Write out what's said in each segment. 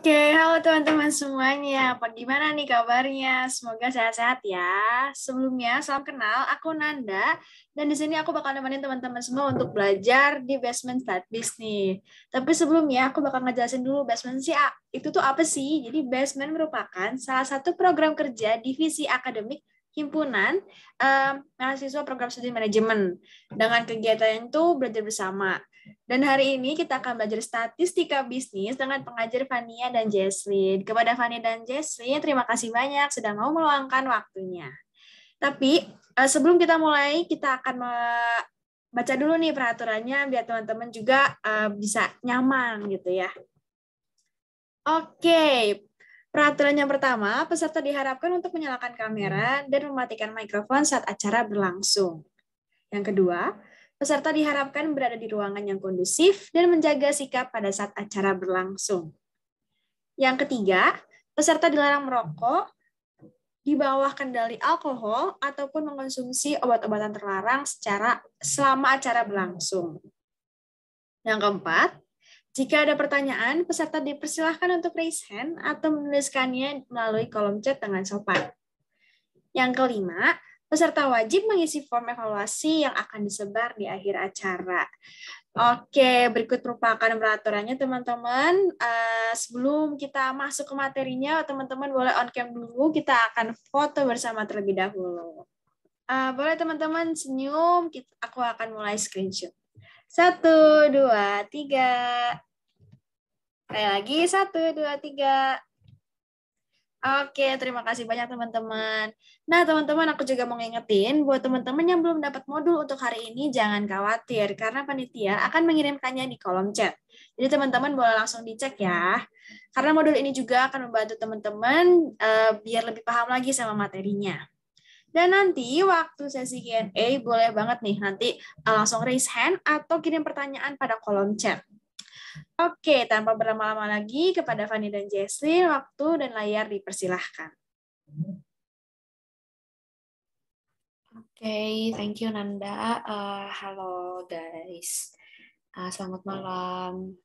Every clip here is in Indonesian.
Oke, halo teman-teman semuanya. Apa gimana nih kabarnya? Semoga sehat-sehat ya. Sebelumnya, salam kenal. Aku Nanda. Dan di sini aku bakal nemenin teman-teman semua untuk belajar di Basement stat Business. Tapi sebelumnya, aku bakal ngejelasin dulu Basement sih itu tuh apa sih. Jadi, Basement merupakan salah satu program kerja divisi akademik himpunan um, mahasiswa program studi manajemen dengan kegiatan itu belajar bersama dan hari ini kita akan belajar statistika bisnis dengan pengajar Fania dan Jesslyn. Kepada Fania dan Jesslyn, terima kasih banyak sudah mau meluangkan waktunya. Tapi eh, sebelum kita mulai, kita akan baca dulu nih peraturannya biar teman-teman juga eh, bisa nyaman gitu ya. Oke, peraturan yang pertama, peserta diharapkan untuk menyalakan kamera dan mematikan mikrofon saat acara berlangsung. Yang kedua, Peserta diharapkan berada di ruangan yang kondusif dan menjaga sikap pada saat acara berlangsung. Yang ketiga, peserta dilarang merokok, di bawah kendali alkohol ataupun mengonsumsi obat-obatan terlarang secara selama acara berlangsung. Yang keempat, jika ada pertanyaan, peserta dipersilahkan untuk raise hand atau menuliskannya melalui kolom chat dengan sopan. Yang kelima, Peserta wajib mengisi form evaluasi yang akan disebar di akhir acara. Oke, berikut merupakan peraturannya teman-teman. Eh, sebelum kita masuk ke materinya, teman-teman boleh on cam dulu, kita akan foto bersama terlebih dahulu. Eh, boleh teman-teman senyum, aku akan mulai screenshot. Satu, dua, tiga. Sekali lagi, satu, dua, tiga. Oke, terima kasih banyak teman-teman. Nah, teman-teman, aku juga mau ngingetin buat teman-teman yang belum dapat modul untuk hari ini, jangan khawatir, karena panitia akan mengirimkannya di kolom chat. Jadi, teman-teman boleh langsung dicek ya. Karena modul ini juga akan membantu teman-teman uh, biar lebih paham lagi sama materinya. Dan nanti waktu sesi Q&A boleh banget nih nanti eh, langsung raise hand atau kirim pertanyaan pada kolom chat. Oke, tanpa berlama-lama lagi, kepada Fanny dan Jessi, waktu dan layar dipersilahkan. Oke, okay, thank you Nanda. Uh, halo guys, uh, selamat malam.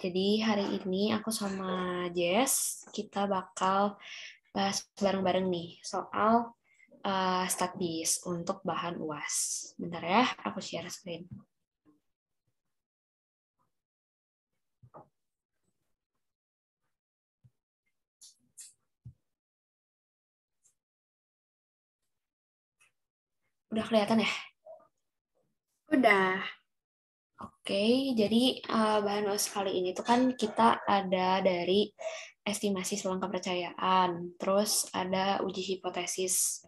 Jadi hari ini aku sama Jess kita bakal bahas bareng-bareng nih soal uh, eh, statis untuk bahan uas. Bentar ya, aku share screen. Oke. Udah kelihatan ya? Udah. Oke, jadi uh, bahan OS kali ini tuh kan kita ada dari estimasi selang kepercayaan, terus ada uji hipotesis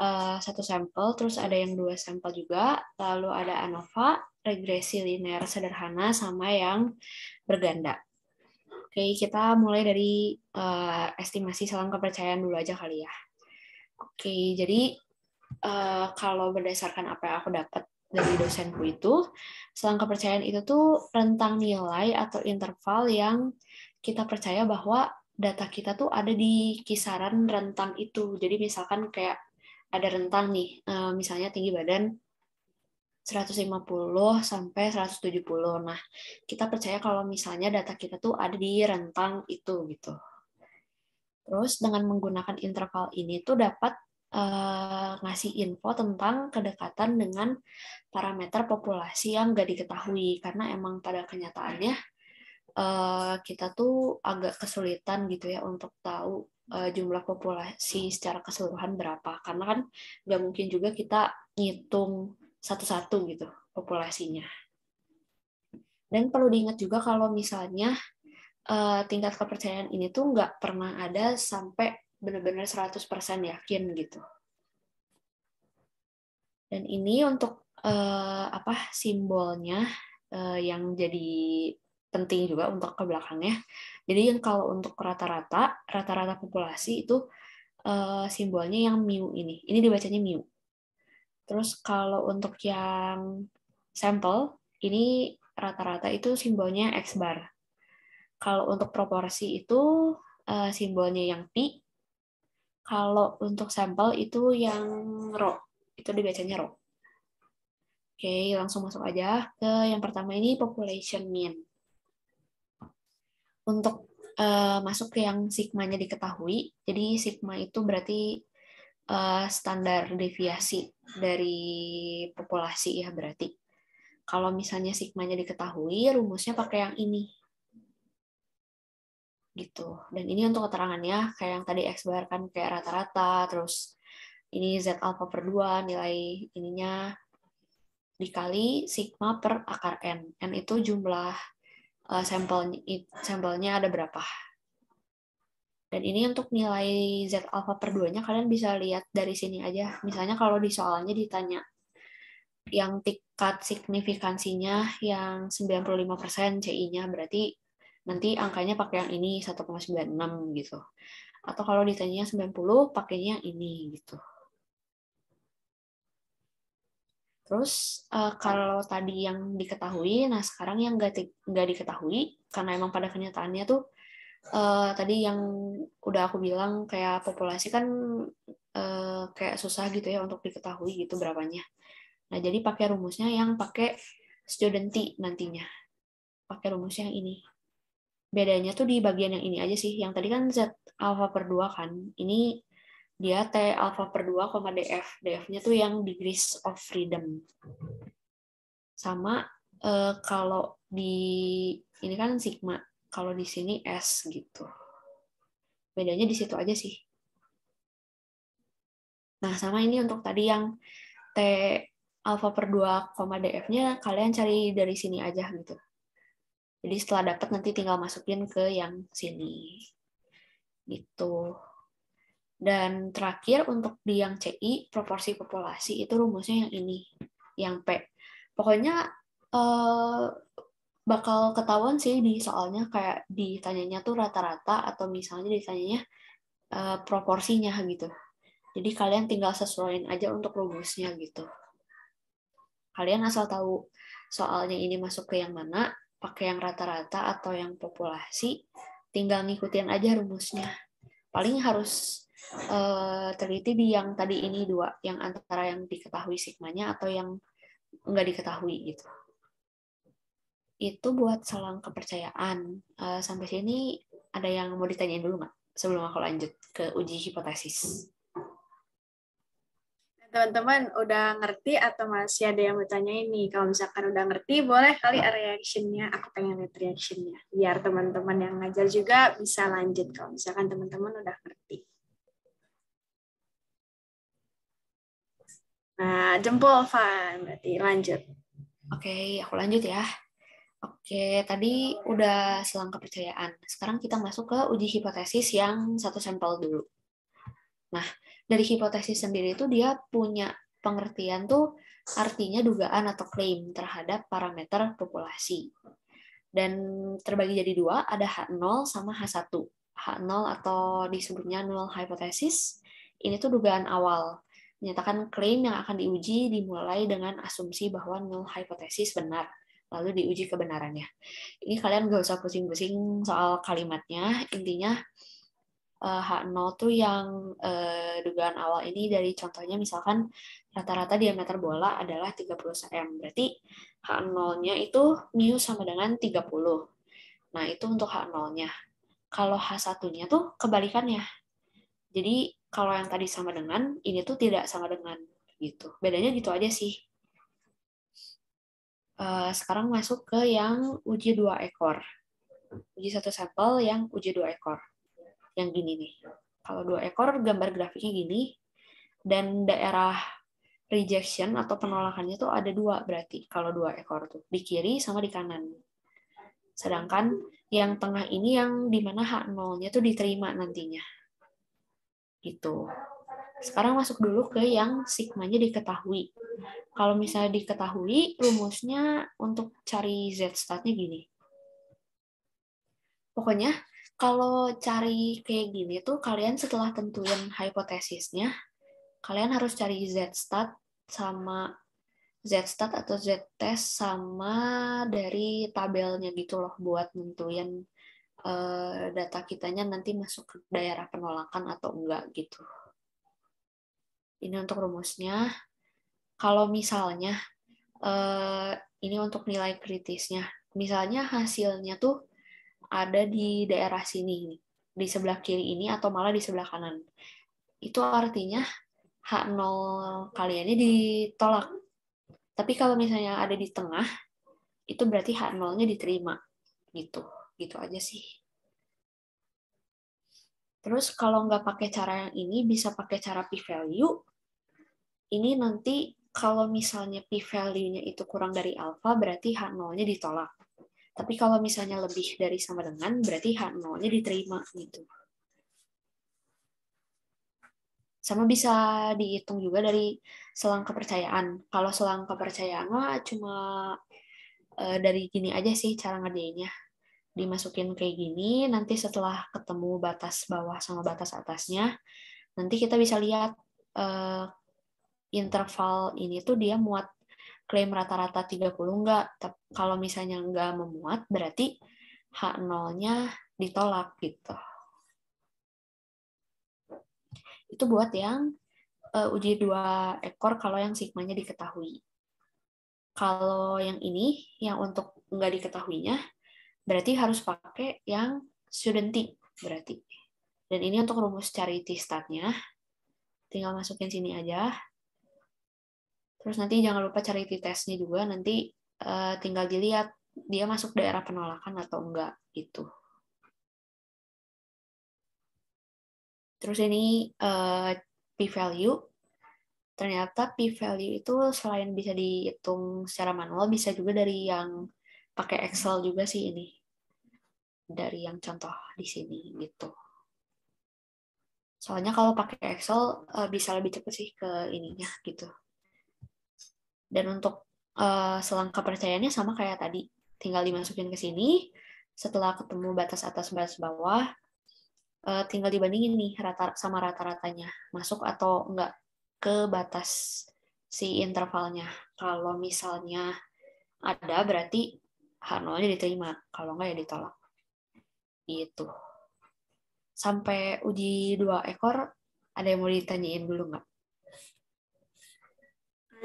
uh, satu sampel, terus ada yang dua sampel juga, lalu ada ANOVA, regresi linear sederhana, sama yang berganda. Oke, kita mulai dari uh, estimasi selang kepercayaan dulu aja kali ya. Oke, jadi uh, kalau berdasarkan apa yang aku dapat dari dosenku itu, selang kepercayaan itu tuh rentang nilai atau interval yang kita percaya bahwa data kita tuh ada di kisaran rentang itu. Jadi misalkan kayak ada rentang nih, eh, misalnya tinggi badan 150 sampai 170. Nah, kita percaya kalau misalnya data kita tuh ada di rentang itu gitu. Terus dengan menggunakan interval ini tuh dapat uh, ngasih info tentang kedekatan dengan parameter populasi yang nggak diketahui karena emang pada kenyataannya uh, kita tuh agak kesulitan gitu ya untuk tahu uh, jumlah populasi secara keseluruhan berapa karena kan nggak mungkin juga kita ngitung satu-satu gitu populasinya dan perlu diingat juga kalau misalnya tingkat kepercayaan ini tuh nggak pernah ada sampai benar-benar 100% yakin gitu. Dan ini untuk uh, apa simbolnya uh, yang jadi penting juga untuk ke belakangnya. Jadi yang kalau untuk rata-rata, rata-rata populasi itu uh, simbolnya yang mu ini. Ini dibacanya mu. Terus kalau untuk yang sampel, ini rata-rata itu simbolnya x bar. Kalau untuk proporsi itu simbolnya yang pi. Kalau untuk sampel itu yang ro, itu dibacanya ro. Oke, langsung masuk aja ke yang pertama ini population mean. Untuk uh, masuk ke yang sigmanya diketahui, jadi sigma itu berarti uh, standar deviasi dari populasi ya berarti. Kalau misalnya sigmanya diketahui, rumusnya pakai yang ini, gitu. Dan ini untuk keterangannya, kayak yang tadi X bar kan kayak rata-rata, terus ini Z alpha per 2 nilai ininya dikali sigma per akar N. N itu jumlah uh, sampelnya, sampelnya ada berapa. Dan ini untuk nilai Z alpha per 2-nya kalian bisa lihat dari sini aja. Misalnya kalau di soalnya ditanya yang tingkat signifikansinya yang 95% CI-nya berarti nanti angkanya pakai yang ini 1,96 gitu. Atau kalau ditanya 90, pakainya yang ini gitu. Terus eh, kalau tadi yang diketahui, nah sekarang yang nggak diketahui, karena emang pada kenyataannya tuh eh, tadi yang udah aku bilang kayak populasi kan eh, kayak susah gitu ya untuk diketahui gitu berapanya. Nah jadi pakai rumusnya yang pakai student t nantinya, pakai rumusnya yang ini bedanya tuh di bagian yang ini aja sih. Yang tadi kan Z alfa per 2 kan. Ini dia T alfa per 2, DF. DF-nya tuh yang degrees of freedom. Sama eh, kalau di ini kan sigma, kalau di sini S gitu. Bedanya di situ aja sih. Nah, sama ini untuk tadi yang T alfa per 2, DF-nya kalian cari dari sini aja gitu. Jadi setelah dapat nanti tinggal masukin ke yang sini. Gitu. Dan terakhir untuk di yang CI, proporsi populasi itu rumusnya yang ini, yang P. Pokoknya eh, bakal ketahuan sih di soalnya kayak ditanyanya tuh rata-rata atau misalnya ditanyanya eh, proporsinya gitu. Jadi kalian tinggal sesuaiin aja untuk rumusnya gitu. Kalian asal tahu soalnya ini masuk ke yang mana, pakai yang rata-rata atau yang populasi, tinggal ngikutin aja rumusnya. Paling harus uh, teliti di yang tadi ini dua, yang antara yang diketahui sigmanya atau yang nggak diketahui gitu. Itu buat selang kepercayaan. Uh, sampai sini ada yang mau ditanyain dulu nggak sebelum aku lanjut ke uji hipotesis? teman-teman udah ngerti atau masih ada yang bertanya ini? Kalau misalkan udah ngerti, boleh kali reactionnya. Aku pengen lihat reactionnya. Biar teman-teman yang ngajar juga bisa lanjut kalau misalkan teman-teman udah ngerti. Nah, jempol fan berarti lanjut. Oke, aku lanjut ya. Oke, tadi udah selang kepercayaan. Sekarang kita masuk ke uji hipotesis yang satu sampel dulu. Nah, dari hipotesis sendiri itu dia punya pengertian tuh artinya dugaan atau klaim terhadap parameter populasi. Dan terbagi jadi dua, ada H0 sama H1. H0 atau disebutnya null hypothesis, ini tuh dugaan awal. Menyatakan klaim yang akan diuji dimulai dengan asumsi bahwa null hypothesis benar, lalu diuji kebenarannya. Ini kalian gak usah pusing-pusing soal kalimatnya, intinya uh, eh, H0 tuh yang uh, dugaan awal ini dari contohnya misalkan rata-rata diameter bola adalah 30 cm. Berarti H0-nya itu mu sama dengan 30. Nah, itu untuk H0-nya. Kalau H1-nya tuh kebalikannya. Jadi, kalau yang tadi sama dengan, ini tuh tidak sama dengan. gitu. Bedanya gitu aja sih. Eh, sekarang masuk ke yang uji dua ekor. Uji satu sampel yang uji dua ekor yang gini nih. Kalau dua ekor gambar grafiknya gini dan daerah rejection atau penolakannya tuh ada dua berarti kalau dua ekor tuh di kiri sama di kanan. Sedangkan yang tengah ini yang dimana hak nolnya tuh diterima nantinya. Gitu. Sekarang masuk dulu ke yang sigmanya diketahui. Kalau misalnya diketahui, rumusnya untuk cari z statnya gini. Pokoknya kalau cari kayak gini tuh kalian setelah tentuin hipotesisnya, kalian harus cari z-stat sama z-stat atau z-test sama dari tabelnya gitu loh buat nentuin uh, data kitanya nanti masuk ke daerah penolakan atau enggak gitu. Ini untuk rumusnya. Kalau misalnya uh, ini untuk nilai kritisnya, misalnya hasilnya tuh ada di daerah sini, di sebelah kiri ini atau malah di sebelah kanan. Itu artinya H0 kaliannya ditolak. Tapi kalau misalnya ada di tengah, itu berarti H0-nya diterima. Gitu. Gitu aja sih. Terus kalau nggak pakai cara yang ini, bisa pakai cara p-value. Ini nanti kalau misalnya p-value-nya itu kurang dari alfa, berarti H0-nya ditolak. Tapi kalau misalnya lebih dari sama dengan, berarti h 0 diterima gitu. Sama bisa dihitung juga dari selang kepercayaan. Kalau selang kepercayaan mah cuma e, dari gini aja sih cara ngerjainnya. Dimasukin kayak gini, nanti setelah ketemu batas bawah sama batas atasnya, nanti kita bisa lihat e, interval ini tuh dia muat klaim rata-rata 30 enggak. Kalau misalnya enggak memuat, berarti H0-nya ditolak gitu. Itu buat yang uh, uji dua ekor kalau yang sigmanya diketahui. Kalau yang ini, yang untuk nggak diketahuinya, berarti harus pakai yang studenti berarti. Dan ini untuk rumus charity statnya. Tinggal masukin sini aja. Terus nanti jangan lupa cari tesnya juga, nanti uh, tinggal dilihat dia masuk daerah penolakan atau enggak gitu. Terus ini uh, p-value. Ternyata p-value itu selain bisa dihitung secara manual, bisa juga dari yang pakai Excel juga sih ini. Dari yang contoh di sini gitu. Soalnya kalau pakai Excel eh, bisa lebih cepat sih ke ininya gitu, dan untuk uh, selangkah percayaannya sama kayak tadi, tinggal dimasukin ke sini, setelah ketemu batas atas batas bawah, uh, tinggal dibandingin nih rata sama rata-ratanya, masuk atau enggak ke batas si intervalnya. Kalau misalnya ada berarti h0 aja diterima, kalau enggak ya ditolak. Gitu. Sampai uji dua ekor, ada yang mau ditanyain dulu nggak?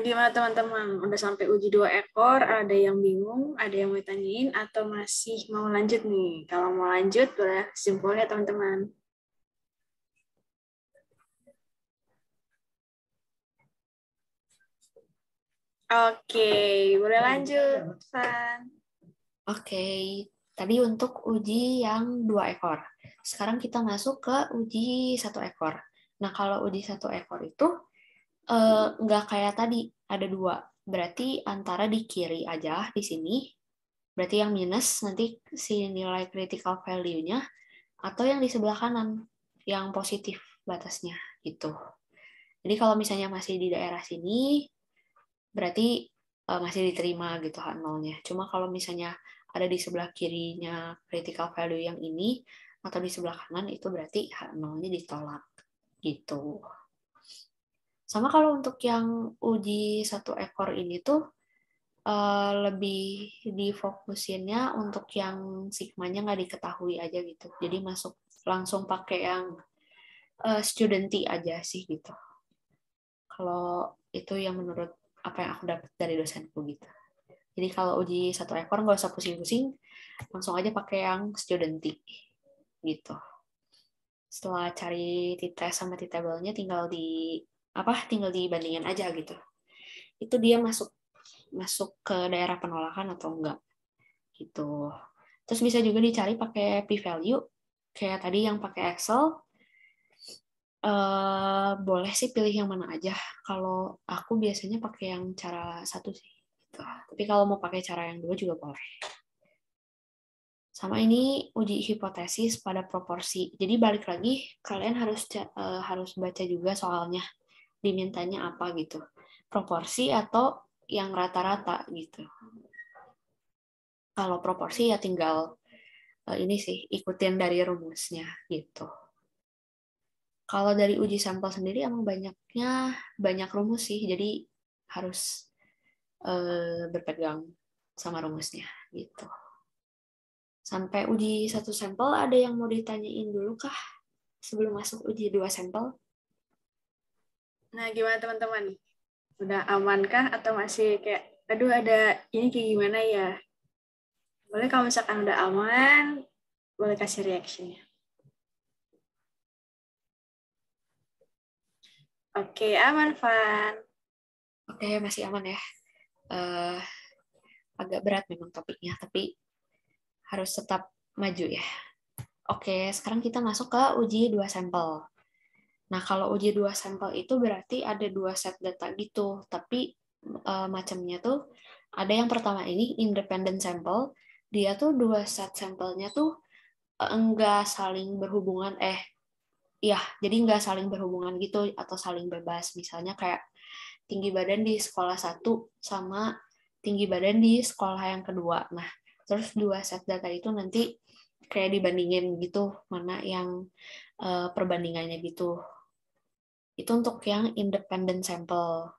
Gimana teman-teman? Udah sampai uji dua ekor, ada yang bingung, ada yang mau tanyain, atau masih mau lanjut nih? Kalau mau lanjut, boleh simpulnya teman-teman. Oke, boleh lanjut, San. Oke, tadi untuk uji yang dua ekor. Sekarang kita masuk ke uji satu ekor. Nah, kalau uji satu ekor itu, Eh, nggak uh, kayak tadi ada dua berarti antara di kiri aja di sini berarti yang minus nanti si nilai critical value-nya atau yang di sebelah kanan yang positif batasnya gitu jadi kalau misalnya masih di daerah sini berarti uh, masih diterima gitu hak kan nolnya cuma kalau misalnya ada di sebelah kirinya critical value yang ini atau di sebelah kanan itu berarti hak nolnya ditolak gitu. Sama kalau untuk yang uji satu ekor ini tuh uh, lebih difokusinnya untuk yang sigmanya nggak diketahui aja gitu. Jadi masuk langsung pakai yang uh, eh, studenti aja sih gitu. Kalau itu yang menurut apa yang aku dapat dari dosenku gitu. Jadi kalau uji satu ekor nggak usah pusing-pusing, langsung aja pakai yang studenti gitu. Setelah cari titres sama titelnya tinggal di apa tinggal dibandingin aja gitu itu dia masuk masuk ke daerah penolakan atau enggak gitu terus bisa juga dicari pakai p value kayak tadi yang pakai Excel uh, boleh sih pilih yang mana aja kalau aku biasanya pakai yang cara satu sih gitu. tapi kalau mau pakai cara yang dua juga boleh sama ini uji hipotesis pada proporsi. Jadi balik lagi kalian harus uh, harus baca juga soalnya dimintanya apa gitu proporsi atau yang rata-rata gitu kalau proporsi ya tinggal e, ini sih ikutin dari rumusnya gitu kalau dari uji sampel sendiri emang banyaknya banyak rumus sih jadi harus eh, berpegang sama rumusnya gitu sampai uji satu sampel ada yang mau ditanyain dulu kah sebelum masuk uji dua sampel Nah, gimana teman-teman? Udah amankah atau masih kayak, aduh ada ini kayak gimana ya? Boleh kalau misalkan udah aman, boleh kasih reaksinya Oke, aman, fan Oke, masih aman ya. Uh, agak berat memang topiknya, tapi harus tetap maju ya. Oke, sekarang kita masuk ke uji dua sampel. Nah, kalau uji dua sampel itu berarti ada dua set data gitu, tapi e, macamnya tuh ada yang pertama ini independent sample, dia tuh dua set sampelnya tuh eh, enggak saling berhubungan eh ya jadi enggak saling berhubungan gitu atau saling bebas misalnya kayak tinggi badan di sekolah satu sama tinggi badan di sekolah yang kedua nah terus dua set data itu nanti kayak dibandingin gitu mana yang eh, perbandingannya gitu itu untuk yang independent sample.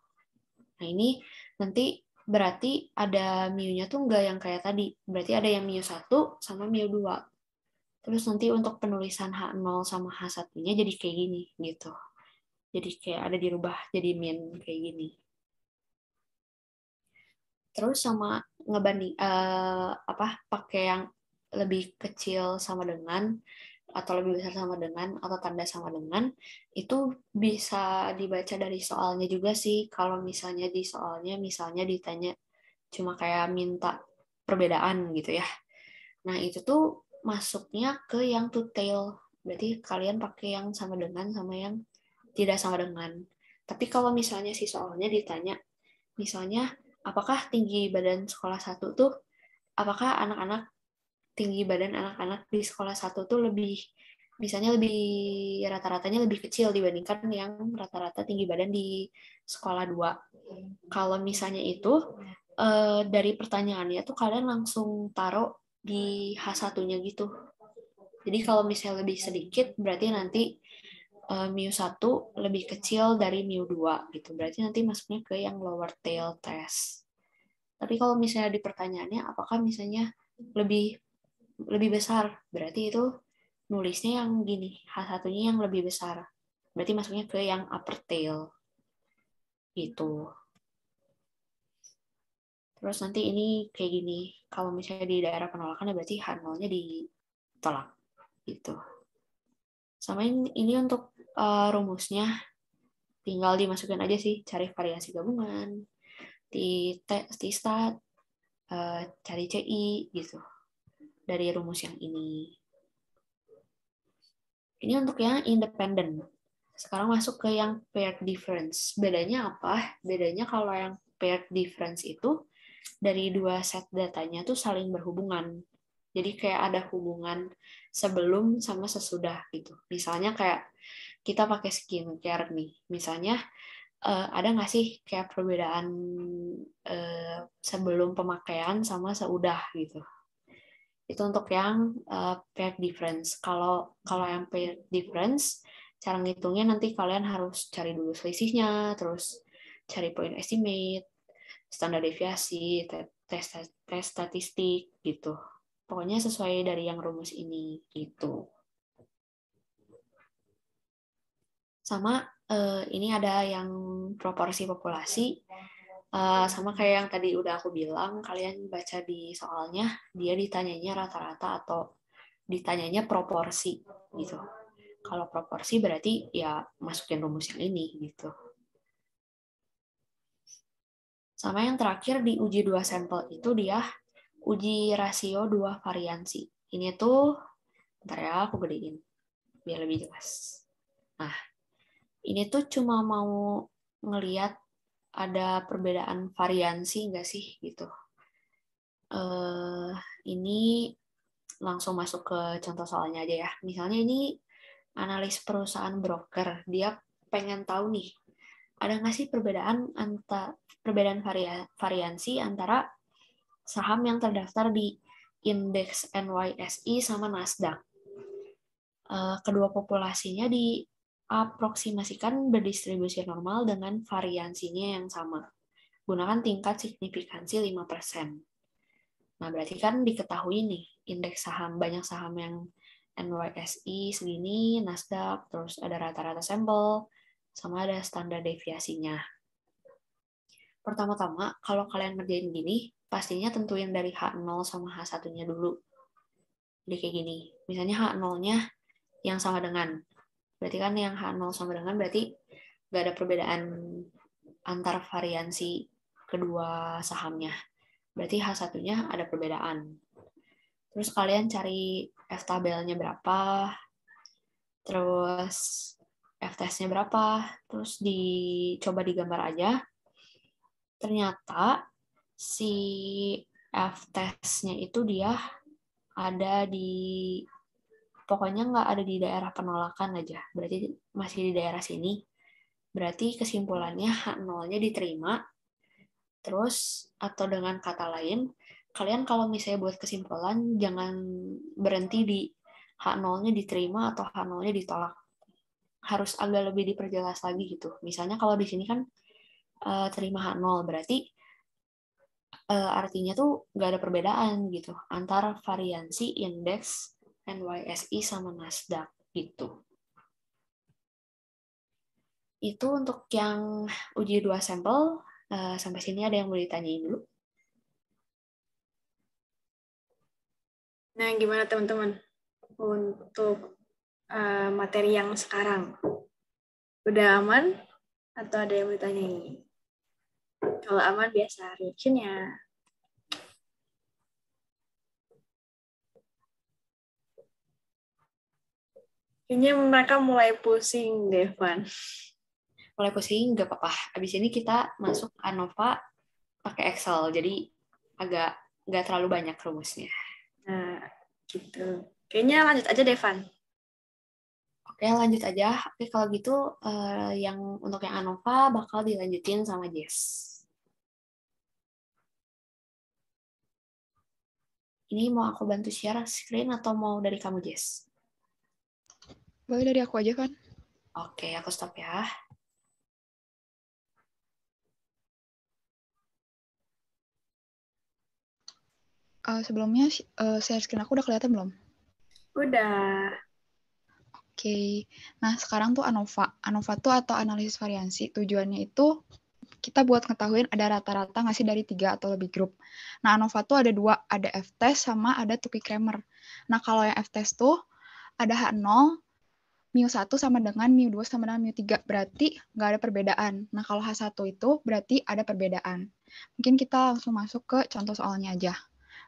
Nah, ini nanti berarti ada mu-nya tuh nggak yang kayak tadi. Berarti ada yang mu-1 sama mu-2. Terus nanti untuk penulisan H0 sama H1-nya jadi kayak gini, gitu. Jadi kayak ada dirubah jadi min kayak gini. Terus sama ngebanding uh, apa pakai yang lebih kecil sama dengan atau lebih besar sama dengan atau tanda sama dengan itu bisa dibaca dari soalnya juga sih kalau misalnya di soalnya misalnya ditanya cuma kayak minta perbedaan gitu ya nah itu tuh masuknya ke yang to tail berarti kalian pakai yang sama dengan sama yang tidak sama dengan tapi kalau misalnya si soalnya ditanya misalnya apakah tinggi badan sekolah satu tuh apakah anak-anak tinggi badan anak-anak di sekolah satu tuh lebih misalnya lebih rata-ratanya lebih kecil dibandingkan yang rata-rata tinggi badan di sekolah dua. Kalau misalnya itu eh, dari pertanyaannya tuh kalian langsung taruh di H1-nya gitu. Jadi kalau misalnya lebih sedikit berarti nanti eh, mu 1 lebih kecil dari mu 2 gitu. Berarti nanti masuknya ke yang lower tail test. Tapi kalau misalnya di pertanyaannya apakah misalnya lebih lebih besar. Berarti itu nulisnya yang gini, h satunya yang lebih besar. Berarti masuknya ke yang upper tail. Gitu. Terus nanti ini kayak gini. Kalau misalnya di daerah penolakan, berarti H0-nya ditolak. Gitu. Sama ini ini untuk uh, rumusnya. Tinggal dimasukkan aja sih, cari variasi gabungan. Di, test di stat, uh, eh, cari CI, gitu dari rumus yang ini. Ini untuk yang independen. Sekarang masuk ke yang paired difference. Bedanya apa? Bedanya kalau yang paired difference itu dari dua set datanya tuh saling berhubungan. Jadi kayak ada hubungan sebelum sama sesudah gitu. Misalnya kayak kita pakai skincare nih. Misalnya eh, ada nggak sih kayak perbedaan eh, sebelum pemakaian sama seudah gitu itu untuk yang uh, eh, pair difference. Kalau kalau yang pair difference, cara ngitungnya nanti kalian harus cari dulu selisihnya, terus cari point estimate, standar deviasi, tes tes statistik gitu. Pokoknya sesuai dari yang rumus ini gitu. Sama uh, ini ada yang proporsi populasi. Eh, sama kayak yang tadi udah aku bilang kalian baca di soalnya dia ditanyanya rata-rata atau ditanyanya proporsi gitu kalau proporsi berarti ya masukin rumus yang ini gitu sama yang terakhir di uji dua sampel itu dia uji rasio dua variansi ini tuh bentar ya aku gedein biar lebih jelas nah ini tuh cuma mau ngeliat ada perbedaan variansi nggak sih gitu. Uh, ini langsung masuk ke contoh soalnya aja ya. Misalnya ini analis perusahaan broker, dia pengen tahu nih ada nggak sih perbedaan antara perbedaan varia, variansi antara saham yang terdaftar di indeks NYSE sama Nasdaq. Eh, kedua populasinya di aproksimasikan berdistribusi normal dengan variansinya yang sama. Gunakan tingkat signifikansi 5%. Nah, berarti kan diketahui nih, indeks saham, banyak saham yang NYSE segini, Nasdaq, terus ada rata-rata sampel, sama ada standar deviasinya. Pertama-tama, kalau kalian ngerjain gini, pastinya tentuin dari H0 sama H1-nya dulu. Jadi kayak gini, misalnya H0-nya yang sama dengan Berarti kan yang H0 sama dengan berarti nggak ada perbedaan antar variansi kedua sahamnya. Berarti H1-nya ada perbedaan. Terus kalian cari F tabelnya berapa, terus F testnya berapa, terus dicoba digambar aja. Ternyata si F testnya itu dia ada di pokoknya nggak ada di daerah penolakan aja. Berarti masih di daerah sini. Berarti kesimpulannya hak nolnya diterima. Terus atau dengan kata lain, kalian kalau misalnya buat kesimpulan jangan berhenti di hak nolnya diterima atau hak nolnya ditolak. Harus agak lebih diperjelas lagi gitu. Misalnya kalau di sini kan eh, terima hak nol berarti eh, artinya tuh nggak ada perbedaan gitu antara variansi indeks NYSE sama Nasdaq gitu. Itu untuk yang uji dua sampel. Eh, sampai sini ada yang mau ditanyain dulu? Nah, gimana teman-teman untuk eh, materi yang sekarang? Udah aman atau ada yang mau ditanyain? Kalau aman biasa reaction ya. Kayaknya mereka mulai pusing Devan, Mulai pusing, nggak apa-apa. Abis ini kita masuk ANOVA pakai Excel, jadi agak nggak terlalu banyak rumusnya. Nah, gitu. Kayaknya lanjut aja Devan. Oke, lanjut aja. Oke, kalau gitu uh, yang untuk yang ANOVA bakal dilanjutin sama Jess. Ini mau aku bantu share screen atau mau dari kamu, Jess? Boleh dari aku aja, kan Oke, aku stop ya. Uh, sebelumnya, uh, share screen aku udah kelihatan belum? Udah. Oke. Okay. Nah, sekarang tuh ANOVA. ANOVA tuh atau analisis variansi. Tujuannya itu kita buat ngetahuin ada rata-rata ngasih dari tiga atau lebih grup. Nah, ANOVA tuh ada dua, ada F-test sama ada Tukey Kramer. Nah, kalau yang F-test tuh ada H0, mu 1 sama dengan mu 2 sama dengan mu 3 berarti nggak ada perbedaan. Nah, kalau H1 itu berarti ada perbedaan. Mungkin kita langsung masuk ke contoh soalnya aja.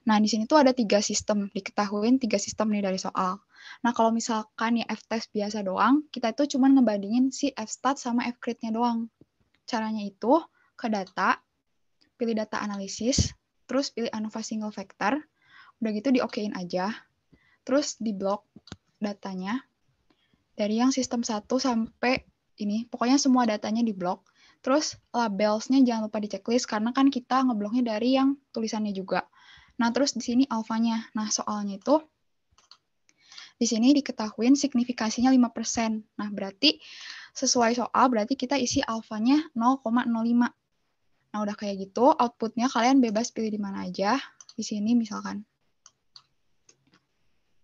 Nah, di sini tuh ada tiga sistem, diketahuin tiga sistem nih dari soal. Nah, kalau misalkan ya F test biasa doang, kita itu cuma ngebandingin si F stat sama F create nya doang. Caranya itu ke data, pilih data analisis, terus pilih ANOVA single factor, udah gitu di okein aja, terus di block datanya, dari yang sistem 1 sampai ini pokoknya semua datanya di blok terus labelsnya jangan lupa di checklist karena kan kita ngebloknya dari yang tulisannya juga nah terus di sini alfanya nah soalnya itu di sini diketahui signifikasinya 5%. Nah, berarti sesuai soal berarti kita isi alfanya 0,05. Nah, udah kayak gitu, outputnya kalian bebas pilih di mana aja. Di sini misalkan.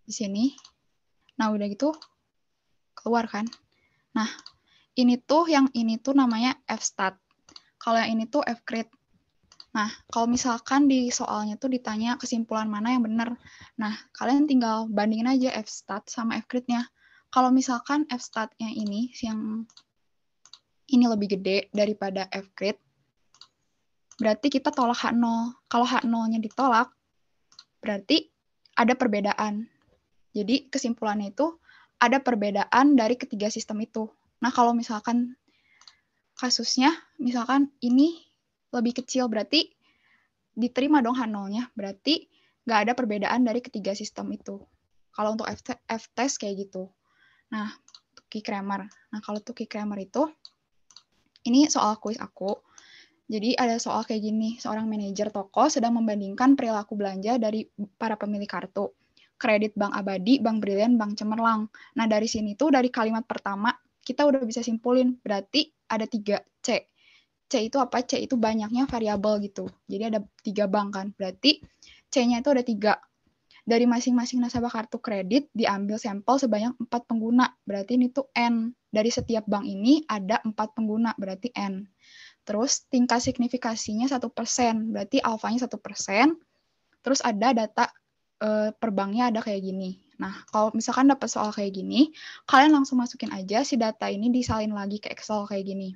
Di sini. Nah, udah gitu keluar kan. Nah, ini tuh yang ini tuh namanya F-stat. Kalau yang ini tuh F-crit. Nah, kalau misalkan di soalnya tuh ditanya kesimpulan mana yang benar. Nah, kalian tinggal bandingin aja F-stat sama f critnya. nya Kalau misalkan F-stat-nya ini, yang ini lebih gede daripada F-crit, berarti kita tolak H0. Kalau H0-nya ditolak, berarti ada perbedaan. Jadi kesimpulannya itu ada perbedaan dari ketiga sistem itu. Nah, kalau misalkan kasusnya, misalkan ini lebih kecil, berarti diterima dong H0-nya. Berarti nggak ada perbedaan dari ketiga sistem itu. Kalau untuk F-test kayak gitu. Nah, Tuki Kramer. Nah, kalau Tuki Kramer itu, ini soal kuis aku. Jadi ada soal kayak gini, seorang manajer toko sedang membandingkan perilaku belanja dari para pemilik kartu kredit Bank Abadi, Bank Brilian, Bank Cemerlang. Nah, dari sini tuh dari kalimat pertama kita udah bisa simpulin berarti ada tiga C. C itu apa? C itu banyaknya variabel gitu. Jadi ada tiga bank kan. Berarti C-nya itu ada tiga. Dari masing-masing nasabah kartu kredit diambil sampel sebanyak empat pengguna. Berarti ini tuh N. Dari setiap bank ini ada empat pengguna. Berarti N. Terus tingkat signifikasinya satu persen Berarti alfanya satu persen Terus ada data uh, eh, perbanknya ada kayak gini. Nah, kalau misalkan dapat soal kayak gini, kalian langsung masukin aja si data ini disalin lagi ke Excel kayak gini.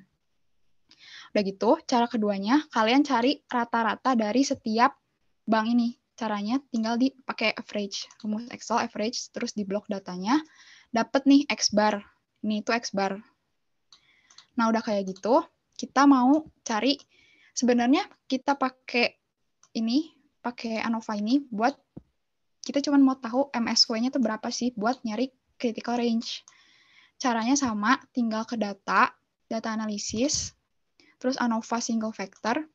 Udah gitu, cara keduanya, kalian cari rata-rata dari setiap bank ini. Caranya tinggal dipakai average, rumus Excel average, terus di blok datanya, dapat nih X bar. Ini itu X bar. Nah, udah kayak gitu, kita mau cari, sebenarnya kita pakai ini, pakai ANOVA ini buat kita cuma mau tahu MSW-nya itu berapa sih buat nyari critical range. Caranya sama, tinggal ke data, data analisis, terus ANOVA single factor.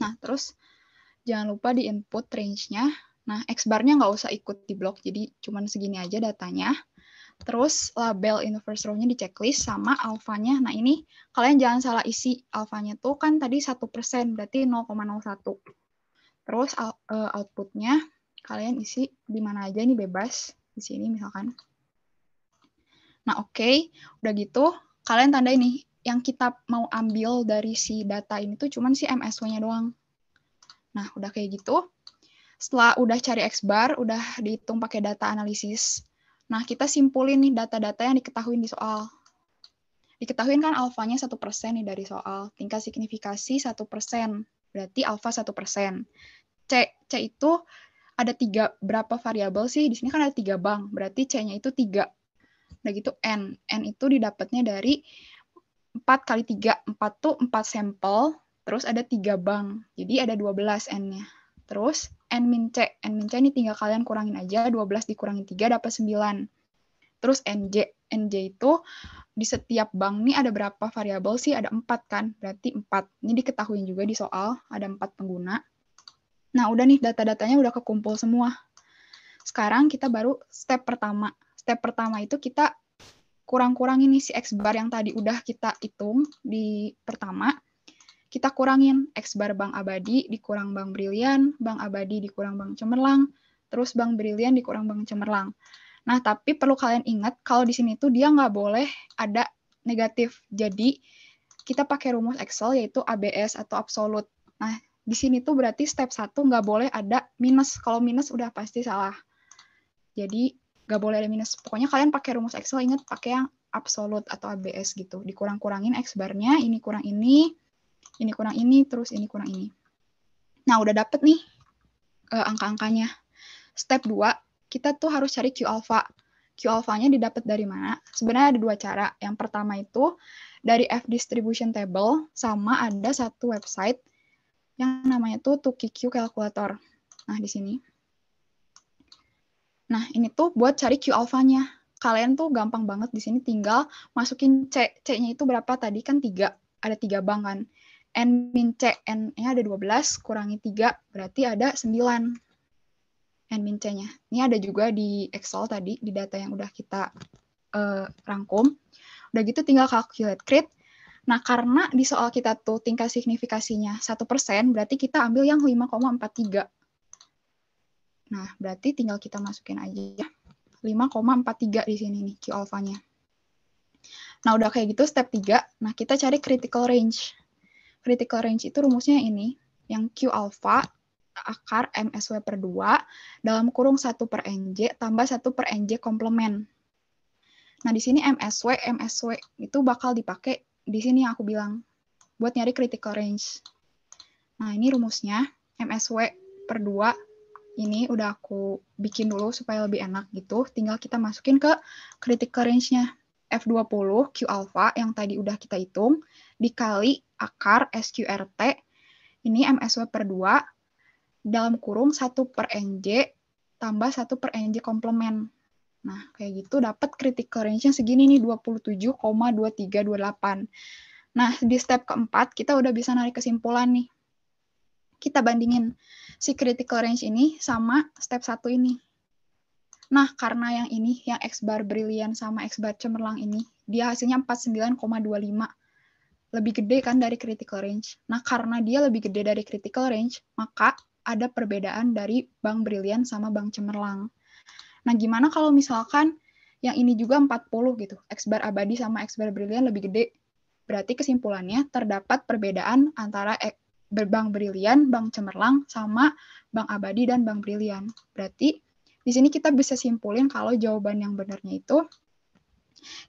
Nah, terus jangan lupa di input range-nya. Nah, X-bar-nya nggak usah ikut di blok, jadi cuma segini aja datanya. Terus label inverse row-nya di checklist sama alfanya. Nah, ini kalian jangan salah isi alfanya tuh kan tadi 1%, berarti 0,01. Terus eh, outputnya, output-nya kalian isi di mana aja ini bebas di sini misalkan. Nah, oke, okay. udah gitu kalian tanda ini yang kita mau ambil dari si data ini tuh cuman si msw nya doang. Nah, udah kayak gitu. Setelah udah cari X bar, udah dihitung pakai data analisis. Nah, kita simpulin nih data-data yang diketahui di soal. Diketahui kan alfanya satu persen nih dari soal. Tingkat signifikasi satu persen berarti alfa 1%. C, C itu ada tiga berapa variabel sih? Di sini kan ada tiga bank, berarti C-nya itu tiga. Udah gitu N. N itu didapatnya dari empat kali tiga empat tuh empat sampel, terus ada tiga bank. Jadi ada 12 N-nya. Terus N min C. N min C ini tinggal kalian kurangin aja, 12 dikurangin tiga dapat 9. Terus NJ. NJ itu di setiap bank ini ada berapa variabel sih? Ada empat kan? Berarti empat Ini diketahui juga di soal, ada empat pengguna. Nah, udah nih data-datanya udah kekumpul semua. Sekarang kita baru step pertama. Step pertama itu kita kurang-kurangin nih si X bar yang tadi udah kita hitung di pertama. Kita kurangin X bar Bank Abadi dikurang Bank Brilian, Bank Abadi dikurang Bank Cemerlang, terus Bank Brilian dikurang Bank Cemerlang. Nah, tapi perlu kalian ingat kalau di sini tuh dia nggak boleh ada negatif. Jadi, kita pakai rumus Excel yaitu ABS atau absolute. Nah, di sini tuh berarti step satu nggak boleh ada minus. Kalau minus udah pasti salah. Jadi nggak boleh ada minus. Pokoknya kalian pakai rumus Excel inget pakai yang absolut atau ABS gitu. Dikurang-kurangin X barnya, ini kurang ini, ini kurang ini, terus ini kurang ini. Nah, udah dapet nih uh, angka-angkanya. Step dua kita tuh harus cari Q alpha. Q alpha-nya didapat dari mana? Sebenarnya ada dua cara. Yang pertama itu dari F distribution table sama ada satu website yang namanya tuh TukiQ calculator. Nah, di sini. Nah, ini tuh buat cari Q alfanya. Kalian tuh gampang banget di sini tinggal masukin C. C-nya itu berapa tadi? Kan 3. Ada 3 bank kan. N min C. N-nya ada 12, kurangi 3, berarti ada 9. N min C-nya. Ini ada juga di Excel tadi, di data yang udah kita uh, rangkum. Udah gitu tinggal calculate create Nah, karena di soal kita tuh tingkat signifikasinya 1%, berarti kita ambil yang 5,43. Nah, berarti tinggal kita masukin aja ya. 5,43 di sini nih Q alfanya. Nah, udah kayak gitu step 3. Nah, kita cari critical range. Critical range itu rumusnya ini, yang Q alfa akar MSW per 2 dalam kurung 1 per NJ tambah 1 per NJ komplement. Nah, di sini MSW, MSW itu bakal dipakai di sini yang aku bilang buat nyari critical range. Nah, ini rumusnya MSW per 2 ini udah aku bikin dulu supaya lebih enak gitu. Tinggal kita masukin ke critical range-nya F20 Q alpha yang tadi udah kita hitung dikali akar SQRT ini MSW per 2 dalam kurung 1 per NJ tambah 1 per NJ komplement. Nah, kayak gitu dapat critical range-nya segini nih 27,2328. Nah, di step keempat kita udah bisa narik kesimpulan nih. Kita bandingin si critical range ini sama step satu ini. Nah, karena yang ini, yang X bar brilian sama X bar cemerlang ini, dia hasilnya 49,25. Lebih gede kan dari critical range. Nah, karena dia lebih gede dari critical range, maka ada perbedaan dari bank brilian sama bank cemerlang. Nah, gimana kalau misalkan yang ini juga 40 gitu, X bar abadi sama X bar brilian lebih gede. Berarti kesimpulannya terdapat perbedaan antara bank brilian, bank cemerlang, sama bank abadi dan bank brilian. Berarti di sini kita bisa simpulin kalau jawaban yang benarnya itu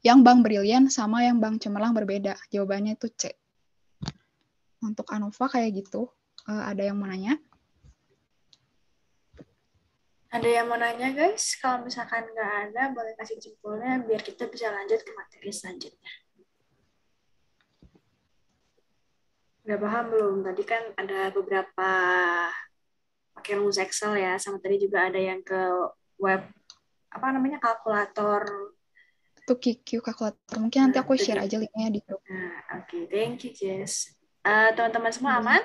yang bank brilian sama yang bank cemerlang berbeda. Jawabannya itu C. Untuk ANOVA kayak gitu. Eh, ada yang mau nanya? Ada yang mau nanya guys? Kalau misalkan nggak ada, boleh kasih jempolnya biar kita bisa lanjut ke materi selanjutnya. Udah paham belum? Tadi kan ada beberapa pakai rumus Excel ya, sama tadi juga ada yang ke web apa namanya kalkulator itu QQ kalkulator. Mungkin nanti aku nah, share aja linknya di grup. Nah, Oke, thank you Jess. Uh, teman-teman semua hmm. aman?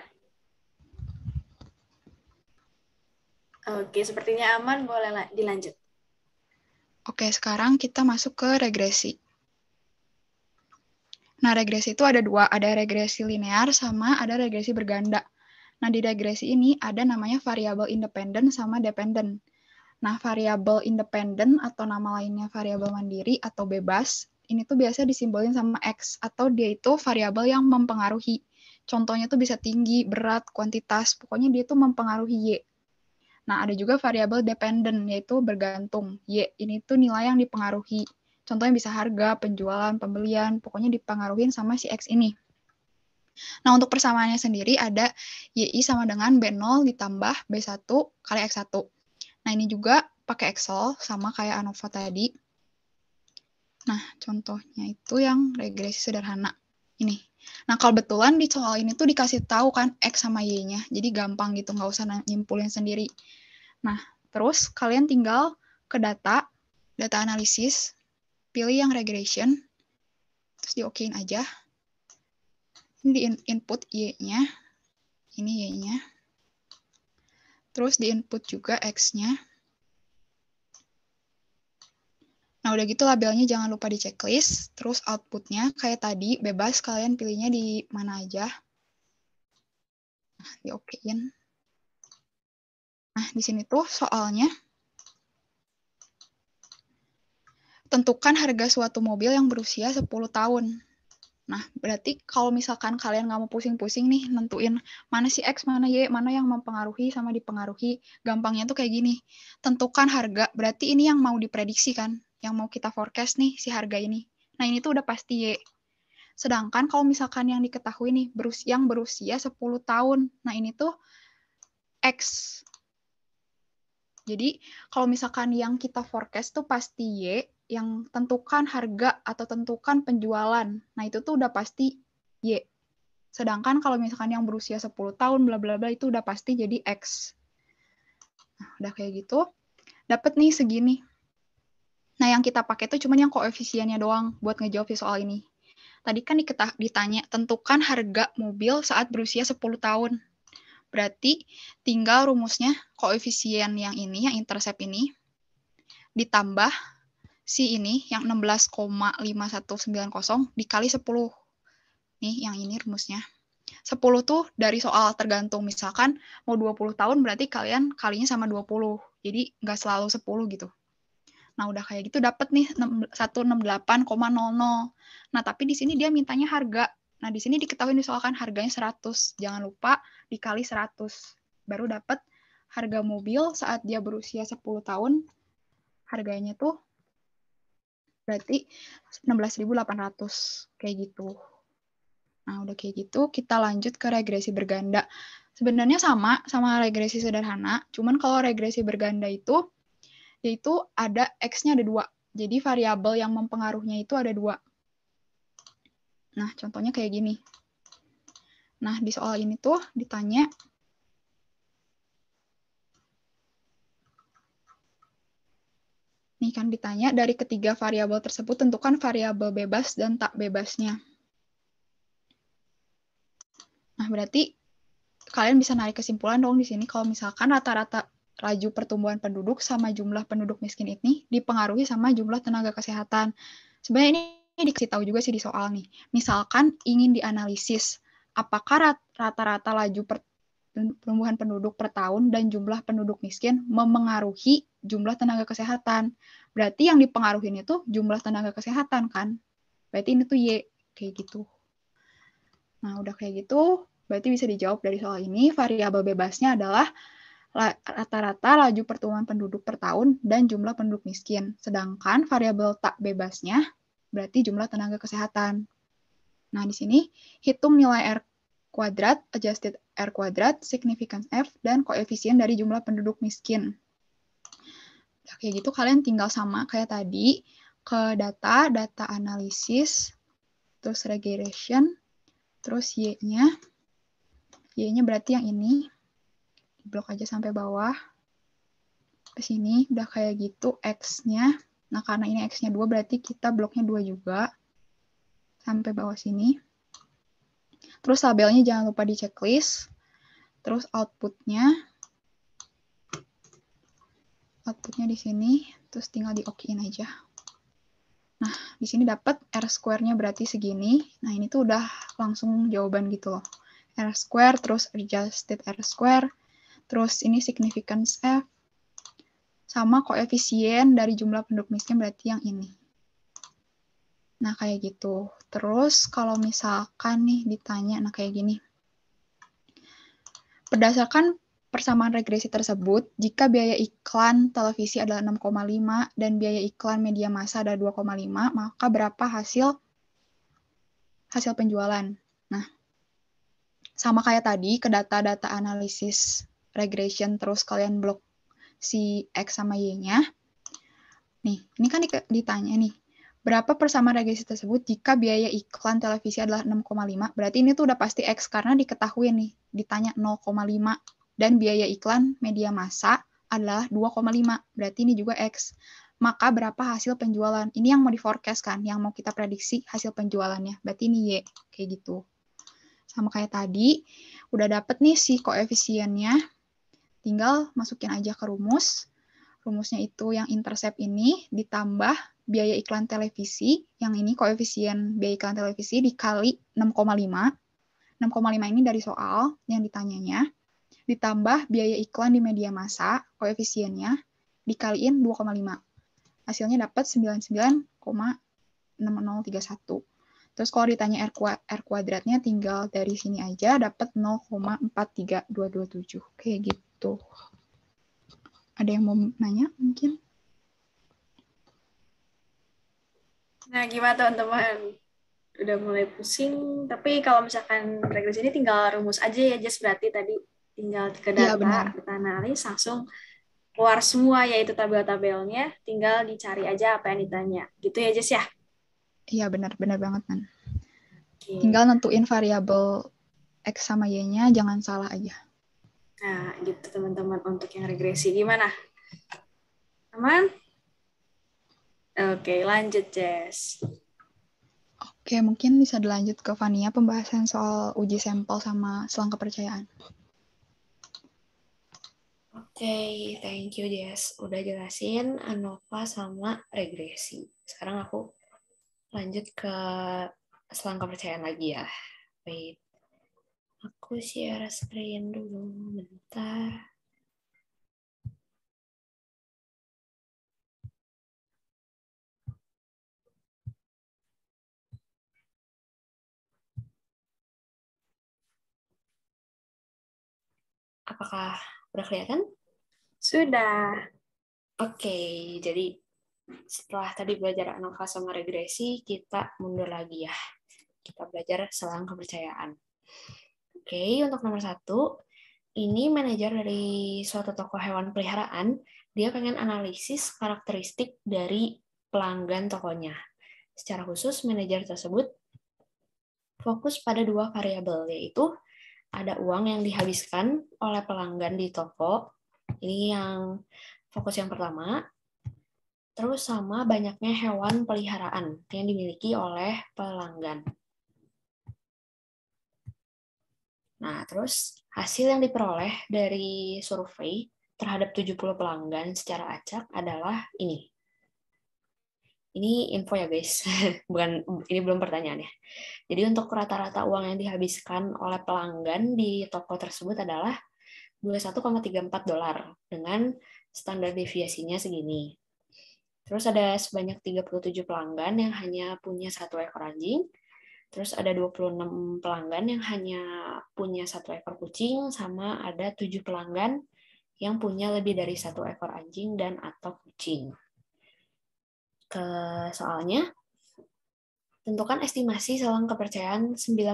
Oke, sepertinya aman. Boleh dilanjut. Oke, sekarang kita masuk ke regresi. Nah, regresi itu ada dua. Ada regresi linear sama ada regresi berganda. Nah, di regresi ini ada namanya variabel independen sama dependen. Nah, variabel independen atau nama lainnya variabel mandiri atau bebas, ini tuh biasa disimbolin sama X atau dia itu variabel yang mempengaruhi. Contohnya tuh bisa tinggi, berat, kuantitas, pokoknya dia tuh mempengaruhi Y. Nah, ada juga variabel dependent, yaitu bergantung. Y ini tuh nilai yang dipengaruhi. Contohnya bisa harga, penjualan, pembelian, pokoknya dipengaruhi sama si X ini. Nah, untuk persamaannya sendiri ada YI sama dengan B0 ditambah B1 kali X1. Nah, ini juga pakai Excel sama kayak ANOVA tadi. Nah, contohnya itu yang regresi sederhana. Ini. Nah kalau betulan di soal ini tuh dikasih tahu kan X sama Y-nya. Jadi gampang gitu, nggak usah nyimpulin sendiri. Nah terus kalian tinggal ke data, data analisis, pilih yang regression, terus di okein aja. Ini di input Y-nya, ini Y-nya. Terus di input juga X-nya. Nah, udah gitu labelnya jangan lupa di checklist. Terus outputnya kayak tadi, bebas kalian pilihnya di mana aja. Nah, di okein. Nah, di sini tuh soalnya tentukan harga suatu mobil yang berusia 10 tahun. Nah, berarti kalau misalkan kalian nggak mau pusing-pusing nih nentuin mana si X, mana Y, mana yang mempengaruhi sama dipengaruhi, gampangnya tuh kayak gini. Tentukan harga, berarti ini yang mau diprediksi kan yang mau kita forecast nih si harga ini. Nah, ini tuh udah pasti Y. Sedangkan kalau misalkan yang diketahui nih berusia, yang berusia 10 tahun. Nah, ini tuh X. Jadi, kalau misalkan yang kita forecast tuh pasti Y, yang tentukan harga atau tentukan penjualan. Nah, itu tuh udah pasti Y. Sedangkan kalau misalkan yang berusia 10 tahun, bla bla bla, itu udah pasti jadi X. Nah, udah kayak gitu. Dapat nih segini. Nah, yang kita pakai itu cuma yang koefisiennya doang buat ngejawab soal ini. Tadi kan ditanya, tentukan harga mobil saat berusia 10 tahun. Berarti tinggal rumusnya koefisien yang ini, yang intercept ini, ditambah si ini, yang 16,5190 dikali 10. Nih, yang ini rumusnya. 10 tuh dari soal tergantung misalkan mau 20 tahun berarti kalian kalinya sama 20. Jadi nggak selalu 10 gitu. Nah, udah kayak gitu dapat nih 168,00. Nah, tapi di sini dia mintanya harga. Nah, di sini diketahui misalkan harganya 100. Jangan lupa dikali 100. Baru dapat harga mobil saat dia berusia 10 tahun. Harganya tuh berarti 16.800 kayak gitu. Nah, udah kayak gitu, kita lanjut ke regresi berganda. Sebenarnya sama sama regresi sederhana, cuman kalau regresi berganda itu yaitu ada x-nya ada dua. Jadi variabel yang mempengaruhinya itu ada dua. Nah, contohnya kayak gini. Nah, di soal ini tuh ditanya, Nih kan ditanya, dari ketiga variabel tersebut tentukan variabel bebas dan tak bebasnya. Nah, berarti kalian bisa narik kesimpulan dong di sini kalau misalkan rata-rata laju pertumbuhan penduduk sama jumlah penduduk miskin ini dipengaruhi sama jumlah tenaga kesehatan. Sebenarnya ini, ini dikasih tahu juga sih di soal nih. Misalkan ingin dianalisis apakah rata-rata laju pertumbuhan penduduk per tahun dan jumlah penduduk miskin memengaruhi jumlah tenaga kesehatan. Berarti yang dipengaruhi itu jumlah tenaga kesehatan kan? Berarti ini tuh Y kayak gitu. Nah, udah kayak gitu, berarti bisa dijawab dari soal ini variabel bebasnya adalah rata-rata laju pertumbuhan penduduk per tahun dan jumlah penduduk miskin. Sedangkan variabel tak bebasnya berarti jumlah tenaga kesehatan. Nah, di sini hitung nilai R kuadrat, adjusted R kuadrat, significance F, dan koefisien dari jumlah penduduk miskin. Oke, nah, gitu kalian tinggal sama kayak tadi ke data, data analisis, terus regression, terus Y-nya. Y-nya berarti yang ini blok aja sampai bawah ke sini udah kayak gitu x-nya nah karena ini x-nya 2 berarti kita bloknya dua juga sampai bawah sini terus tabelnya jangan lupa di checklist terus outputnya outputnya di sini terus tinggal di okein aja nah di sini dapat r square-nya berarti segini nah ini tuh udah langsung jawaban gitu loh r square terus adjusted r square Terus ini significance F sama koefisien dari jumlah penduduk miskin berarti yang ini. Nah, kayak gitu. Terus kalau misalkan nih ditanya, nah kayak gini. Berdasarkan persamaan regresi tersebut, jika biaya iklan televisi adalah 6,5 dan biaya iklan media massa ada 2,5, maka berapa hasil hasil penjualan? Nah, sama kayak tadi ke data-data analisis regression terus kalian blok si X sama Y-nya. Nih, ini kan ditanya nih, berapa persamaan regresi tersebut jika biaya iklan televisi adalah 6,5? Berarti ini tuh udah pasti X karena diketahui nih, ditanya 0,5 dan biaya iklan media massa adalah 2,5. Berarti ini juga X. Maka berapa hasil penjualan? Ini yang mau di forecast kan, yang mau kita prediksi hasil penjualannya. Berarti ini Y, kayak gitu. Sama kayak tadi, udah dapet nih si koefisiennya. Tinggal masukin aja ke rumus. Rumusnya itu yang intercept ini ditambah biaya iklan televisi, yang ini koefisien biaya iklan televisi dikali 6,5. 6,5 ini dari soal yang ditanyanya, ditambah biaya iklan di media massa, koefisiennya, dikaliin 2,5. Hasilnya dapat 99,6031. Terus kalau ditanya R, kuadratnya tinggal dari sini aja dapat 0,43227. Kayak gitu gitu. Ada yang mau nanya mungkin? Nah, gimana teman-teman? Udah mulai pusing, tapi kalau misalkan regresi ini tinggal rumus aja ya, Jess, berarti tadi tinggal ke iya, data, ya, benar. kita analis, langsung keluar semua, yaitu tabel-tabelnya, tinggal dicari aja apa yang ditanya. Gitu ya, Jess, ya? Iya, benar. Benar banget, Man. Okay. Tinggal nentuin variabel X sama Y-nya, jangan salah aja. Nah, gitu teman-teman untuk yang regresi. Gimana? Aman? Oke, lanjut Jess. Oke, mungkin bisa dilanjut ke Vania pembahasan soal uji sampel sama selang kepercayaan. Oke, thank you Jess. Udah jelasin ANOVA sama regresi. Sekarang aku lanjut ke selang kepercayaan lagi ya. Wait. Aku share screen dulu bentar. Apakah udah kelihatan? Sudah. Oke, okay, jadi setelah tadi belajar analisa sama regresi, kita mundur lagi ya. Kita belajar selang kepercayaan. Oke, okay, untuk nomor satu, ini manajer dari suatu toko hewan peliharaan, dia pengen analisis karakteristik dari pelanggan tokonya. Secara khusus, manajer tersebut fokus pada dua variabel, yaitu ada uang yang dihabiskan oleh pelanggan di toko. Ini yang fokus yang pertama. Terus sama banyaknya hewan peliharaan yang dimiliki oleh pelanggan. Nah, terus hasil yang diperoleh dari survei terhadap 70 pelanggan secara acak adalah ini. Ini info ya guys, bukan ini belum pertanyaan ya Jadi untuk rata-rata uang yang dihabiskan oleh pelanggan di toko tersebut adalah 21,34 dolar dengan standar deviasinya segini. Terus ada sebanyak 37 pelanggan yang hanya punya satu ekor anjing, Terus ada 26 pelanggan yang hanya punya satu ekor kucing, sama ada tujuh pelanggan yang punya lebih dari satu ekor anjing dan atau kucing. Ke soalnya, tentukan estimasi selang kepercayaan 90%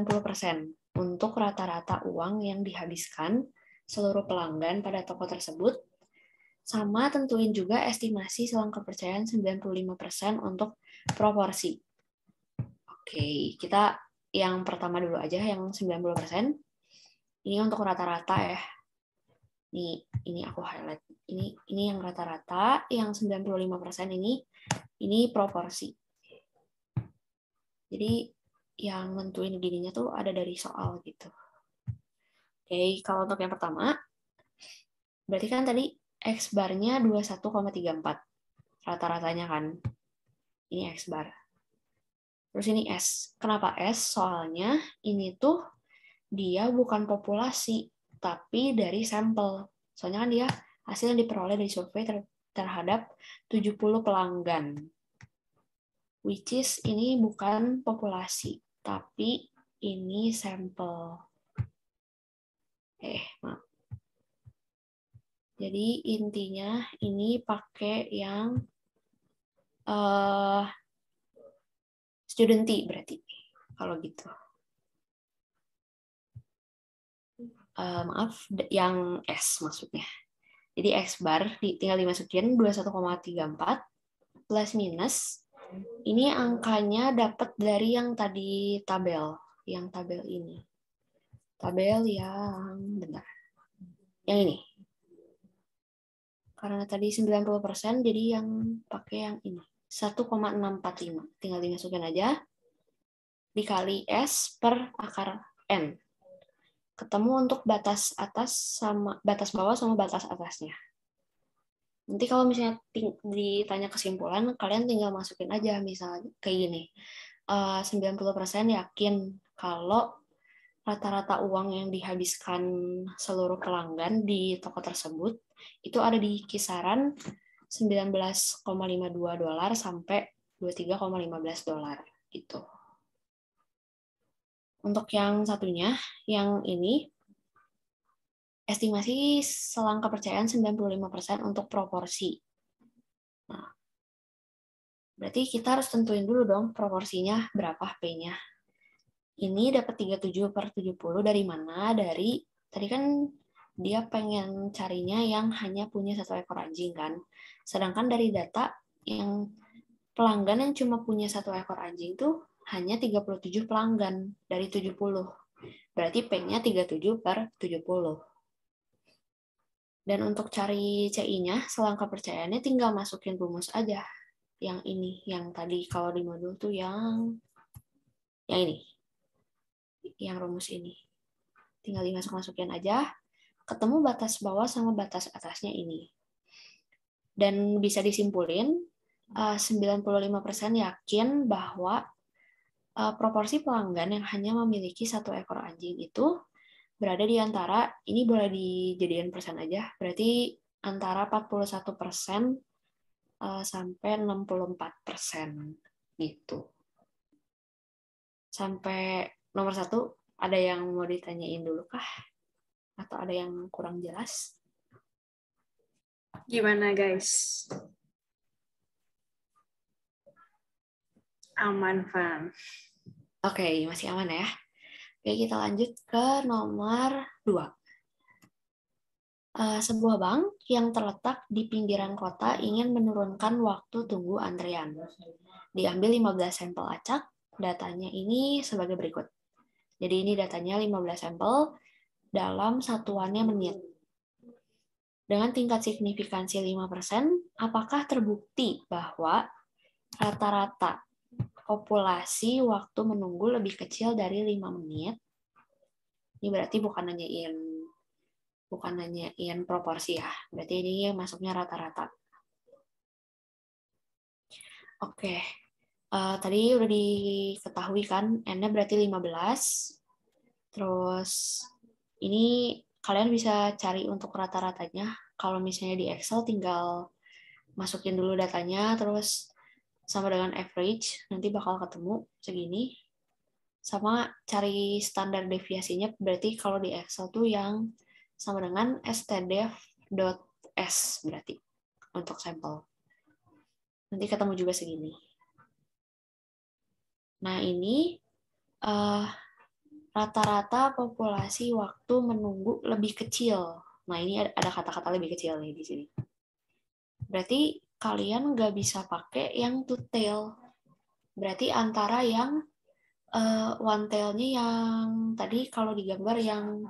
untuk rata-rata uang yang dihabiskan seluruh pelanggan pada toko tersebut, sama tentuin juga estimasi selang kepercayaan 95% untuk proporsi okay, kita yang pertama dulu aja yang 90%. Ini untuk rata-rata ya. ini ini aku highlight. Ini ini yang rata-rata, yang 95% ini ini proporsi. Jadi yang nentuin gininya tuh ada dari soal gitu. Oke, okay, kalau untuk yang pertama berarti kan tadi X bar bar-nya 21,34. Rata-ratanya kan. Ini X bar. Terus ini S. Kenapa S? Soalnya ini tuh dia bukan populasi, tapi dari sampel. Soalnya kan dia hasil yang diperoleh dari survei ter terhadap 70 pelanggan. Which is ini bukan populasi, tapi ini sampel. Eh, maaf. Jadi intinya ini pakai yang uh, studenti berarti kalau gitu. Uh, maaf, yang S maksudnya. Jadi X bar di, tinggal dimasukin 21,34 plus minus. Ini angkanya dapat dari yang tadi tabel, yang tabel ini. Tabel yang benar Yang ini. Karena tadi 90% jadi yang pakai yang ini. 1,645. Tinggal dimasukin aja. Dikali S per akar N. Ketemu untuk batas atas sama batas bawah sama batas atasnya. Nanti kalau misalnya ditanya kesimpulan, kalian tinggal masukin aja misalnya kayak gini. 90% eh, yakin kalau rata-rata uang yang dihabiskan seluruh pelanggan di toko tersebut itu ada di kisaran 19,52 dolar sampai 23,15 dolar gitu. Untuk yang satunya, yang ini estimasi selang kepercayaan 95% untuk proporsi. Nah, berarti kita harus tentuin dulu dong proporsinya berapa P-nya. Ini dapat 37 per 70 dari mana? Dari, tadi kan dia pengen carinya yang hanya punya satu ekor anjing kan. Sedangkan dari data yang pelanggan yang cuma punya satu ekor anjing tuh hanya 37 pelanggan dari 70. Berarti pengnya 37 per 70. Dan untuk cari CI-nya, selangkah percayaannya tinggal masukin rumus aja. Yang ini, yang tadi kalau di modul tuh yang yang ini. Yang rumus ini. Tinggal dimasuk-masukin aja ketemu batas bawah sama batas atasnya ini. Dan bisa disimpulin, 95% eh, yakin bahwa eh, proporsi pelanggan yang hanya memiliki satu ekor anjing itu berada di antara, ini boleh dijadikan persen aja, berarti antara 41% eh, sampai 64% gitu. Sampai nomor satu, ada yang mau ditanyain dulu kah? atau ada yang kurang jelas? Gimana guys? Aman, Fan. Oke, okay, masih aman ya. Oke, kita lanjut ke nomor dua. Uh, sebuah bank yang terletak di pinggiran kota ingin menurunkan waktu tunggu antrian Diambil 15 sampel acak, datanya ini sebagai berikut. Jadi ini datanya 15 sampel, dalam satuannya menit. Dengan tingkat signifikansi 5%, apakah terbukti bahwa rata-rata populasi waktu menunggu lebih kecil dari 5 menit? Ini berarti bukan nanyain bukan nanyain proporsi ya. Berarti ini masuknya rata-rata. Oke. Uh, tadi udah diketahui kan, N-nya berarti 15. Terus ini kalian bisa cari untuk rata-ratanya. Kalau misalnya di Excel tinggal masukin dulu datanya, terus sama dengan average, nanti bakal ketemu segini. Sama cari standar deviasinya, berarti kalau di Excel tuh yang sama dengan stdev.s berarti untuk sampel. Nanti ketemu juga segini. Nah, ini uh, rata-rata populasi waktu menunggu lebih kecil. Nah, ini ada kata-kata lebih kecil nih di sini. Berarti kalian nggak bisa pakai yang two tail. Berarti antara yang uh, one tail-nya yang tadi kalau digambar yang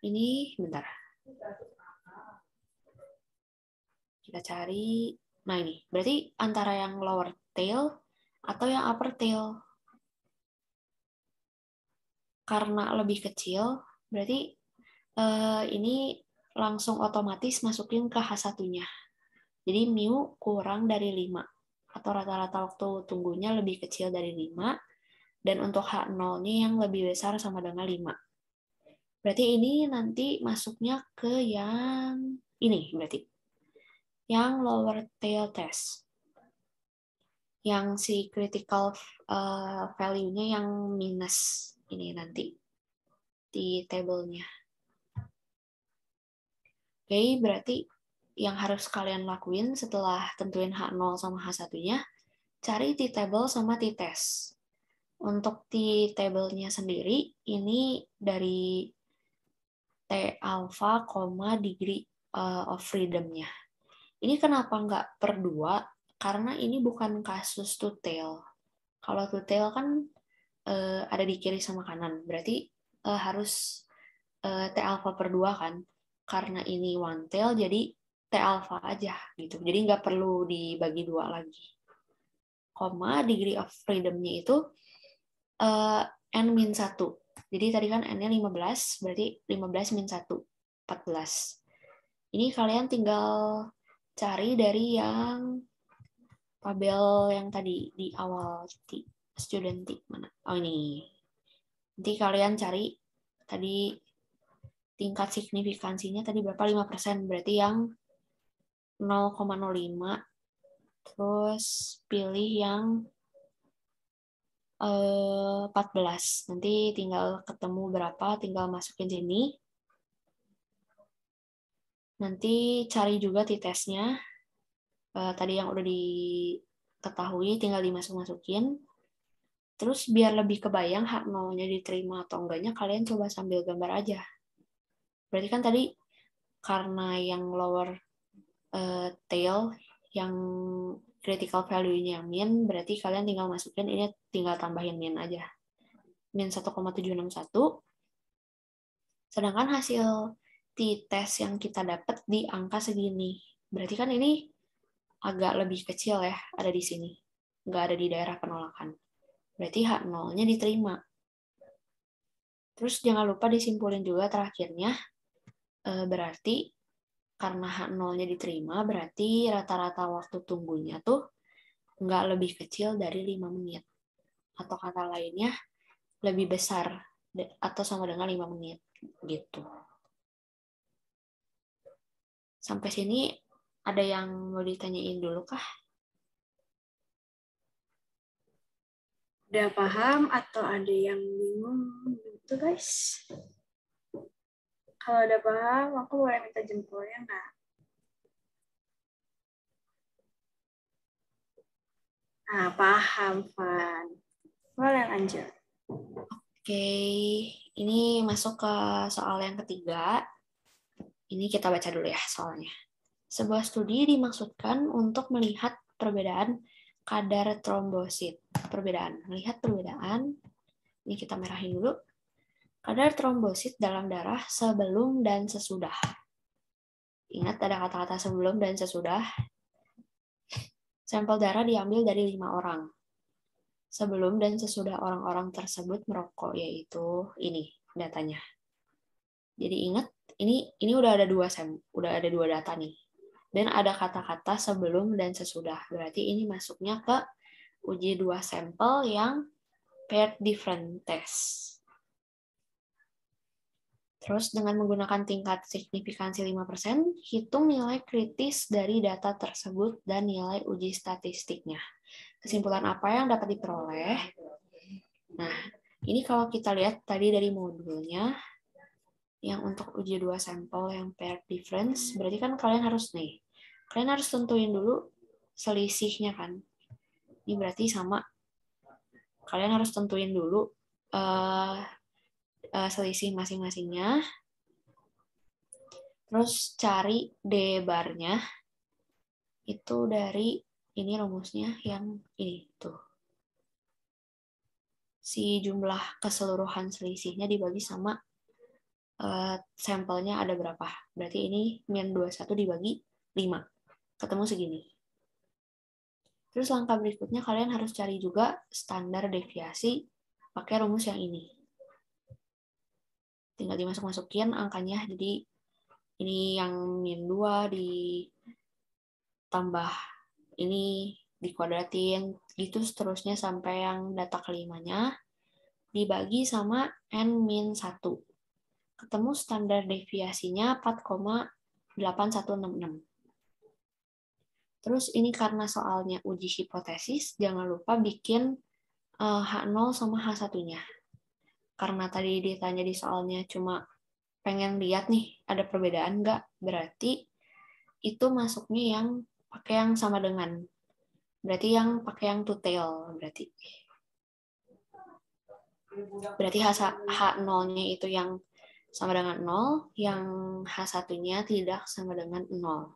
ini, bentar. Kita cari, nah ini. Berarti antara yang lower tail atau yang upper tail karena lebih kecil, berarti eh, ini langsung otomatis masukin ke H1-nya. Jadi mu kurang dari 5 atau rata-rata waktu tunggunya lebih kecil dari 5 dan untuk H0-nya yang lebih besar sama dengan 5. Berarti ini nanti masuknya ke yang ini berarti. Yang lower tail test. Yang si critical eh, value-nya yang minus ini nanti di tabelnya. Oke, okay, berarti yang harus kalian lakuin setelah tentuin H0 sama H1-nya, cari t-table sama t-test. Untuk t-table-nya sendiri, ini dari t-alpha, degree eh, of freedom-nya. Ini kenapa nggak per dua? Karena ini bukan kasus two-tail. Kalau two-tail kan uh, ada di kiri sama kanan. Berarti uh, harus uh, T alpha per 2 kan. Karena ini one tail jadi T alpha aja gitu. Jadi nggak perlu dibagi dua lagi. Koma degree of freedomnya itu uh, n min 1. Jadi tadi kan n-nya 15, berarti 15 min 1, 14. Ini kalian tinggal cari dari yang tabel yang tadi di awal titik student tik mana? Oh ini. Nanti kalian cari tadi tingkat signifikansinya tadi berapa 5%, berarti yang 0,05 terus pilih yang eh, 14. Nanti tinggal ketemu berapa, tinggal masukin sini. Nanti cari juga t-testnya. Uh, tadi yang udah diketahui tinggal dimasuk-masukin. Terus biar lebih kebayang hak nolnya diterima atau enggaknya, kalian coba sambil gambar aja. Berarti kan tadi karena yang lower uh, tail, yang critical value-nya min, berarti kalian tinggal masukin, ini tinggal tambahin min aja. Min 1,761. Sedangkan hasil t-test yang kita dapat di angka segini. Berarti kan ini agak lebih kecil ya, ada di sini. Nggak ada di daerah penolakan. Berarti hak nolnya diterima. Terus jangan lupa disimpulin juga terakhirnya, eh, berarti karena hak nolnya diterima, berarti rata-rata waktu tunggunya tuh nggak lebih kecil dari 5 menit. Atau kata lainnya, lebih besar atau sama dengan 5 menit. Gitu. Sampai sini ada yang mau ditanyain dulu kah? udah paham atau ada yang bingung gitu guys kalau udah paham aku boleh minta jempolnya nggak nah paham Van boleh lanjut oke ini masuk ke soal yang ketiga ini kita baca dulu ya soalnya sebuah studi dimaksudkan untuk melihat perbedaan kadar trombosit. Perbedaan. Lihat perbedaan. Ini kita merahin dulu. Kadar trombosit dalam darah sebelum dan sesudah. Ingat ada kata-kata sebelum dan sesudah. Sampel darah diambil dari lima orang. Sebelum dan sesudah orang-orang tersebut merokok, yaitu ini datanya. Jadi ingat, ini ini udah ada dua sem, udah ada dua data nih dan ada kata-kata sebelum dan sesudah. Berarti ini masuknya ke uji dua sampel yang paired different test. Terus dengan menggunakan tingkat signifikansi 5%, hitung nilai kritis dari data tersebut dan nilai uji statistiknya. Kesimpulan apa yang dapat diperoleh? Nah, ini kalau kita lihat tadi dari modulnya, yang untuk uji dua sampel yang pair difference, hmm. berarti kan kalian harus nih, kalian harus tentuin dulu selisihnya kan. Ini berarti sama. Kalian harus tentuin dulu uh, uh, selisih masing-masingnya. Terus cari D barnya. Itu dari ini rumusnya yang ini tuh si jumlah keseluruhan selisihnya dibagi sama uh, sampelnya ada berapa. Berarti ini min 21 dibagi 5. Ketemu segini. Terus langkah berikutnya kalian harus cari juga standar deviasi pakai rumus yang ini. Tinggal dimasuk-masukin angkanya jadi ini yang min 2 ditambah ini dikuadratin gitu seterusnya sampai yang data kelimanya dibagi sama n min 1 ketemu standar deviasinya 4,8166. Terus ini karena soalnya uji hipotesis, jangan lupa bikin H0 eh, sama H1-nya. Karena tadi ditanya di soalnya cuma pengen lihat nih ada perbedaan nggak, berarti itu masuknya yang pakai yang sama dengan. Berarti yang pakai yang two tail, berarti. Berarti H0-nya itu yang sama dengan 0, yang H1-nya tidak sama dengan 0.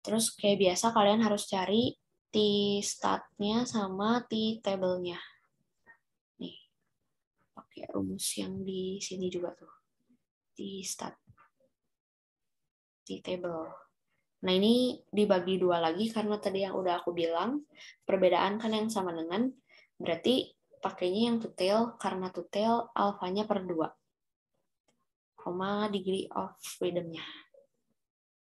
Terus kayak biasa kalian harus cari T stat-nya sama T table-nya. Nih. Pakai rumus yang di sini juga tuh. T stat. T table. Nah, ini dibagi dua lagi karena tadi yang udah aku bilang, perbedaan kan yang sama dengan, berarti pakainya yang tutel karena tutel alfanya per 2 koma degree of freedomnya.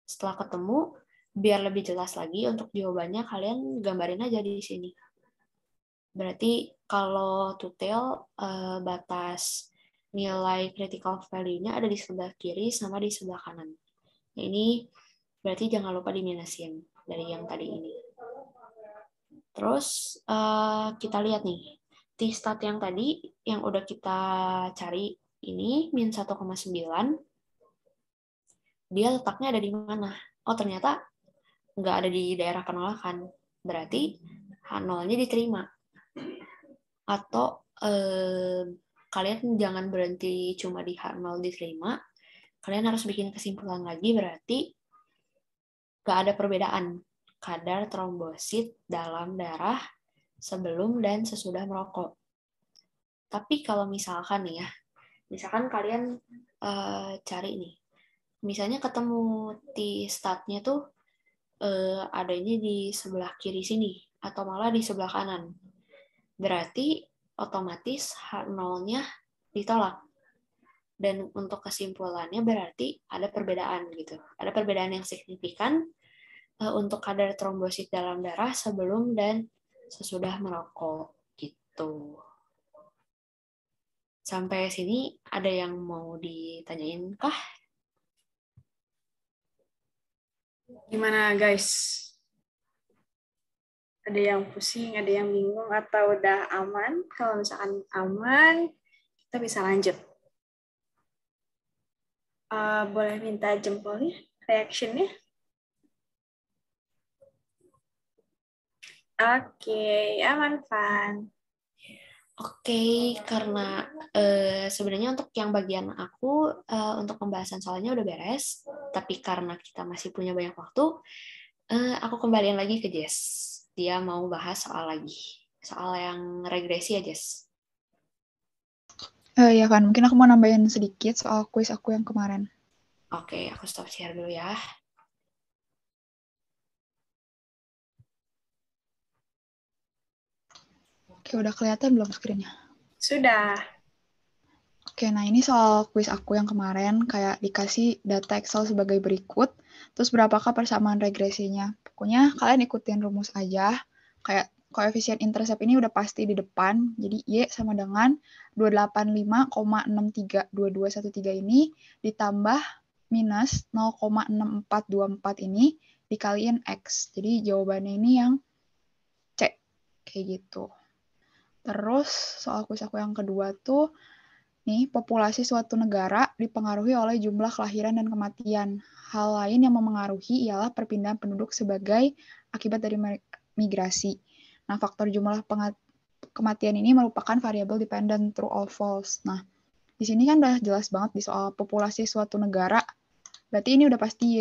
Setelah ketemu, biar lebih jelas lagi untuk jawabannya kalian gambarin aja di sini. Berarti kalau tutel eh, batas nilai critical value-nya ada di sebelah kiri sama di sebelah kanan. Nah, ini berarti jangan lupa diminusin dari yang tadi ini. Terus eh, kita lihat nih, T-stat yang tadi yang udah kita cari ini min 1,9, dia letaknya ada di mana? Oh, ternyata nggak ada di daerah penolakan. Berarti H nya diterima. Atau eh, kalian jangan berhenti cuma di H0 diterima, kalian harus bikin kesimpulan lagi berarti nggak ada perbedaan kadar trombosit dalam darah sebelum dan sesudah merokok. Tapi kalau misalkan nih ya, misalkan kalian uh, cari nih misalnya ketemu di statnya tuh uh, adanya di sebelah kiri sini atau malah di sebelah kanan. Berarti otomatis h nolnya ditolak. Dan untuk kesimpulannya berarti ada perbedaan gitu. Ada perbedaan yang signifikan uh, untuk kadar trombosit dalam darah sebelum dan sesudah merokok gitu. Sampai sini ada yang mau ditanyain kah? Gimana guys? Ada yang pusing, ada yang bingung, atau udah aman? Kalau misalkan aman, kita bisa lanjut. Uh, boleh minta jempolnya, reactionnya? Oke, okay, aman, Fan. Oke, okay, karena uh, sebenarnya untuk yang bagian aku uh, untuk pembahasan soalnya udah beres, tapi karena kita masih punya banyak waktu, uh, aku kembaliin lagi ke Jess. Dia mau bahas soal lagi, soal yang regresi ya Jess. Uh, ya kan, mungkin aku mau nambahin sedikit soal kuis aku yang kemarin. Oke, okay, aku stop share dulu ya. Oke, udah kelihatan belum screen Sudah. Oke, nah ini soal kuis aku yang kemarin kayak dikasih data Excel sebagai berikut, terus berapakah persamaan regresinya. Pokoknya kalian ikutin rumus aja, kayak koefisien intercept ini udah pasti di depan, jadi Y sama dengan 285,632213 ini ditambah minus 0,6424 ini dikaliin X. Jadi jawabannya ini yang C, kayak gitu. Terus soal kuis aku yang kedua tuh nih populasi suatu negara dipengaruhi oleh jumlah kelahiran dan kematian. Hal lain yang memengaruhi ialah perpindahan penduduk sebagai akibat dari migrasi. Nah, faktor jumlah kematian ini merupakan variabel dependent true or false. Nah, di sini kan udah jelas banget di soal populasi suatu negara. Berarti ini udah pasti Y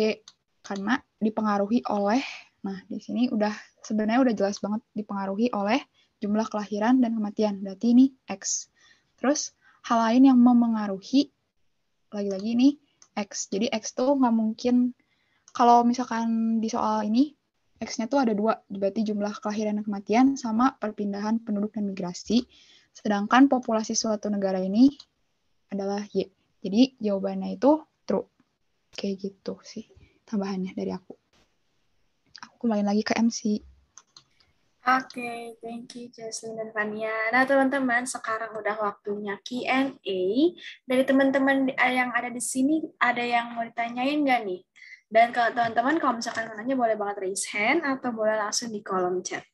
karena dipengaruhi oleh Nah, di sini udah sebenarnya udah jelas banget dipengaruhi oleh jumlah kelahiran dan kematian. Berarti ini X. Terus hal lain yang memengaruhi lagi-lagi ini X. Jadi X tuh nggak mungkin kalau misalkan di soal ini X-nya tuh ada dua, berarti jumlah kelahiran dan kematian sama perpindahan penduduk dan migrasi. Sedangkan populasi suatu negara ini adalah Y. Jadi jawabannya itu true. Kayak gitu sih tambahannya dari aku. Aku kembali lagi ke MC. Oke, okay, thank you Jocelyn dan Fania. Nah teman-teman, sekarang udah waktunya Q&A. Dari teman-teman eh, yang ada di sini, ada yang mau ditanyain nggak nih? Dan kalau teman-teman, kalau misalkan mau nanya, boleh banget raise hand atau boleh langsung di kolom chat.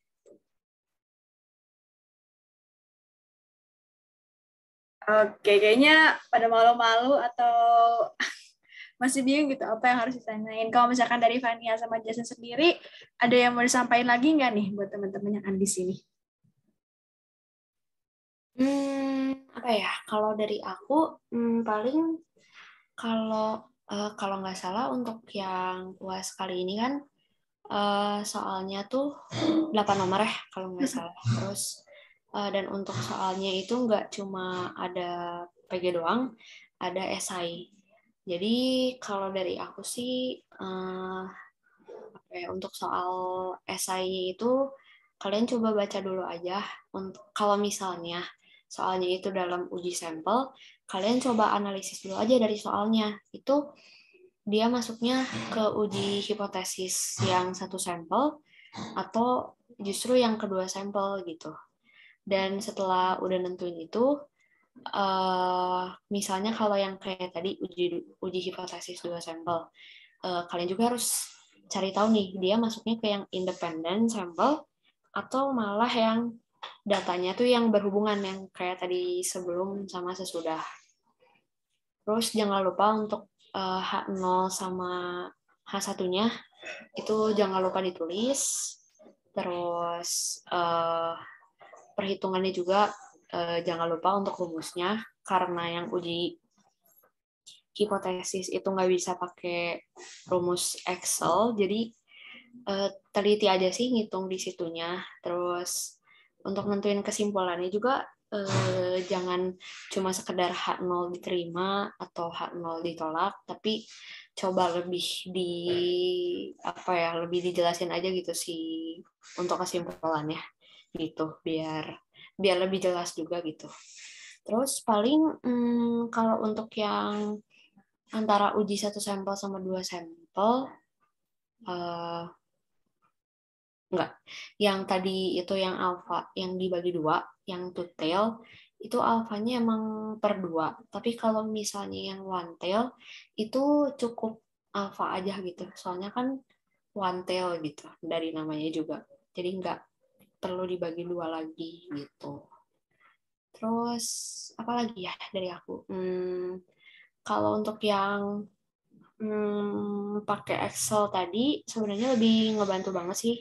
Oke, okay, kayaknya pada malu-malu atau masih bingung gitu apa yang harus ditanyain. Kalau misalkan dari Fania sama Jason sendiri, ada yang mau disampaikan lagi nggak nih buat teman-teman yang ada di sini? Hmm, apa ya? Kalau dari aku, hmm, paling kalau uh, kalau nggak salah untuk yang puas kali ini kan uh, soalnya tuh 8 nomor ya kalau nggak salah. Terus uh, dan untuk soalnya itu nggak cuma ada PG doang, ada SI jadi kalau dari aku sih uh, ya, untuk soal SI itu kalian coba baca dulu aja. Untuk kalau misalnya soalnya itu dalam uji sampel, kalian coba analisis dulu aja dari soalnya. Itu dia masuknya ke uji hipotesis yang satu sampel atau justru yang kedua sampel gitu. Dan setelah udah nentuin itu, uh, misalnya kalau yang kayak tadi uji uji hipotesis dua sampel, uh, kalian juga harus cari tahu nih dia masuknya ke yang independen sampel atau malah yang datanya tuh yang berhubungan yang kayak tadi sebelum sama sesudah. Terus jangan lupa untuk uh, eh, H0 sama H1-nya itu jangan lupa ditulis. Terus uh, perhitungannya juga eh, jangan lupa untuk rumusnya karena yang uji hipotesis itu nggak bisa pakai rumus Excel jadi eh, teliti aja sih ngitung di situnya terus untuk nentuin kesimpulannya juga eh, jangan cuma sekedar H0 diterima atau H0 ditolak tapi coba lebih di apa ya lebih dijelasin aja gitu sih untuk kesimpulannya gitu biar biar lebih jelas juga gitu. Terus paling hmm, kalau untuk yang antara uji satu sampel sama dua sampel, uh, enggak. Yang tadi itu yang alfa, yang dibagi dua, yang two tail, itu alfanya emang per dua. Tapi kalau misalnya yang one tail, itu cukup alfa aja gitu. Soalnya kan one tail gitu dari namanya juga. Jadi enggak perlu dibagi dua lagi gitu. Terus apa lagi ya dari aku? Hmm, kalau untuk yang hmm, pakai Excel tadi sebenarnya lebih ngebantu banget sih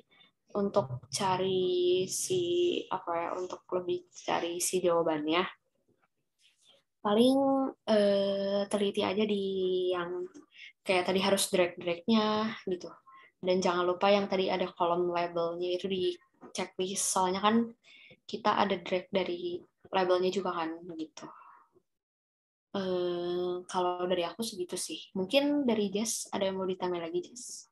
untuk cari si apa ya untuk lebih cari si jawabannya paling eh, teliti aja di yang kayak tadi harus drag dragnya gitu dan jangan lupa yang tadi ada kolom labelnya itu di checklist soalnya kan kita ada drag dari labelnya juga kan begitu. Eh, kalau dari aku segitu sih. Mungkin dari Jess ada yang mau ditambah lagi Jess?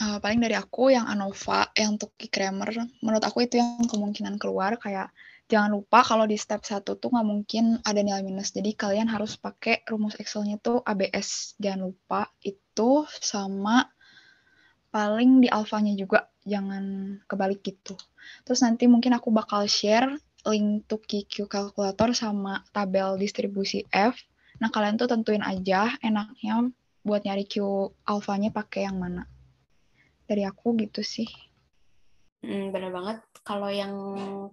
Uh, paling dari aku yang Anova, yang untuk Kramer, menurut aku itu yang kemungkinan keluar kayak jangan lupa kalau di step 1 tuh nggak mungkin ada nilai minus. Jadi kalian harus pakai rumus Excel-nya tuh ABS. Jangan lupa itu sama paling di alfanya juga jangan kebalik gitu terus nanti mungkin aku bakal share link to QQ calculator sama tabel distribusi F nah kalian tuh tentuin aja enaknya buat nyari Q alfanya pakai yang mana dari aku gitu sih hmm, bener banget kalau yang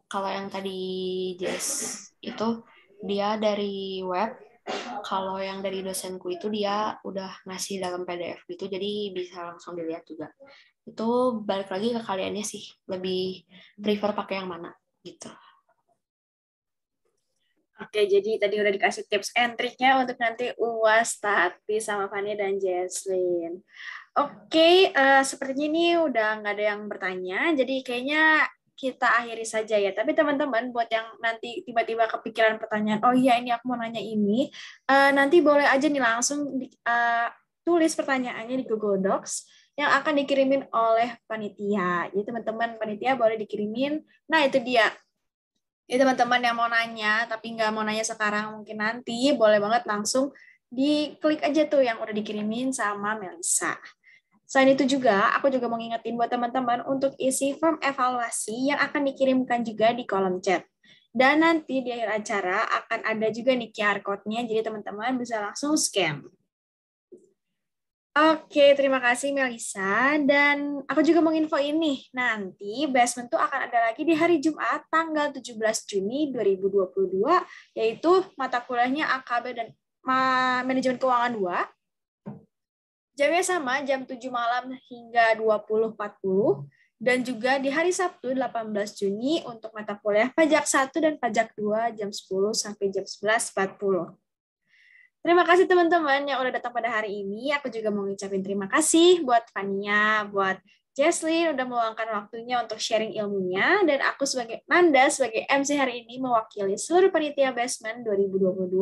kalau yang tadi Jess itu dia dari web kalau yang dari dosenku itu dia udah ngasih dalam PDF gitu jadi bisa langsung dilihat juga itu balik lagi ke kaliannya sih lebih prefer pakai yang mana gitu Oke, jadi tadi udah dikasih tips and triknya untuk nanti UAS, Tati, sama Fanny, dan Jesslyn. Oke, okay, uh, eh, sepertinya ini udah nggak ada yang bertanya, jadi kayaknya kita akhiri saja ya. Tapi teman-teman buat yang nanti tiba-tiba kepikiran pertanyaan, oh iya ini aku mau nanya ini, uh, nanti boleh aja nih langsung di, uh, tulis pertanyaannya di Google Docs yang akan dikirimin oleh panitia. Jadi teman-teman panitia boleh dikirimin. Nah itu dia. Jadi teman-teman yang mau nanya tapi nggak mau nanya sekarang mungkin nanti boleh banget langsung diklik aja tuh yang udah dikirimin sama Melisa. Selain itu juga, aku juga mau ngingetin buat teman-teman untuk isi form evaluasi yang akan dikirimkan juga di kolom chat. Dan nanti di akhir acara akan ada juga nih QR code-nya, jadi teman-teman bisa langsung scan. Oke, terima kasih Melisa. Dan aku juga mau info ini, nanti basement tuh akan ada lagi di hari Jumat tanggal 17 Juni 2022, yaitu mata kuliahnya AKB dan Manajemen Keuangan 2, Jamnya sama jam 7 malam hingga 20.40 dan juga di hari Sabtu 18 Juni untuk mata kuliah pajak 1 dan pajak 2 jam 10 sampai jam 11.40. Terima kasih teman-teman yang udah datang pada hari ini. Aku juga mau ngucapin terima kasih buat Fania, buat Jesslyn udah meluangkan waktunya untuk sharing ilmunya dan aku sebagai Nanda sebagai MC hari ini mewakili seluruh panitia basement 2022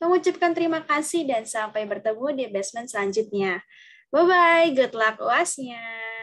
mengucapkan terima kasih dan sampai bertemu di basement selanjutnya. Bye-bye, good luck UASnya.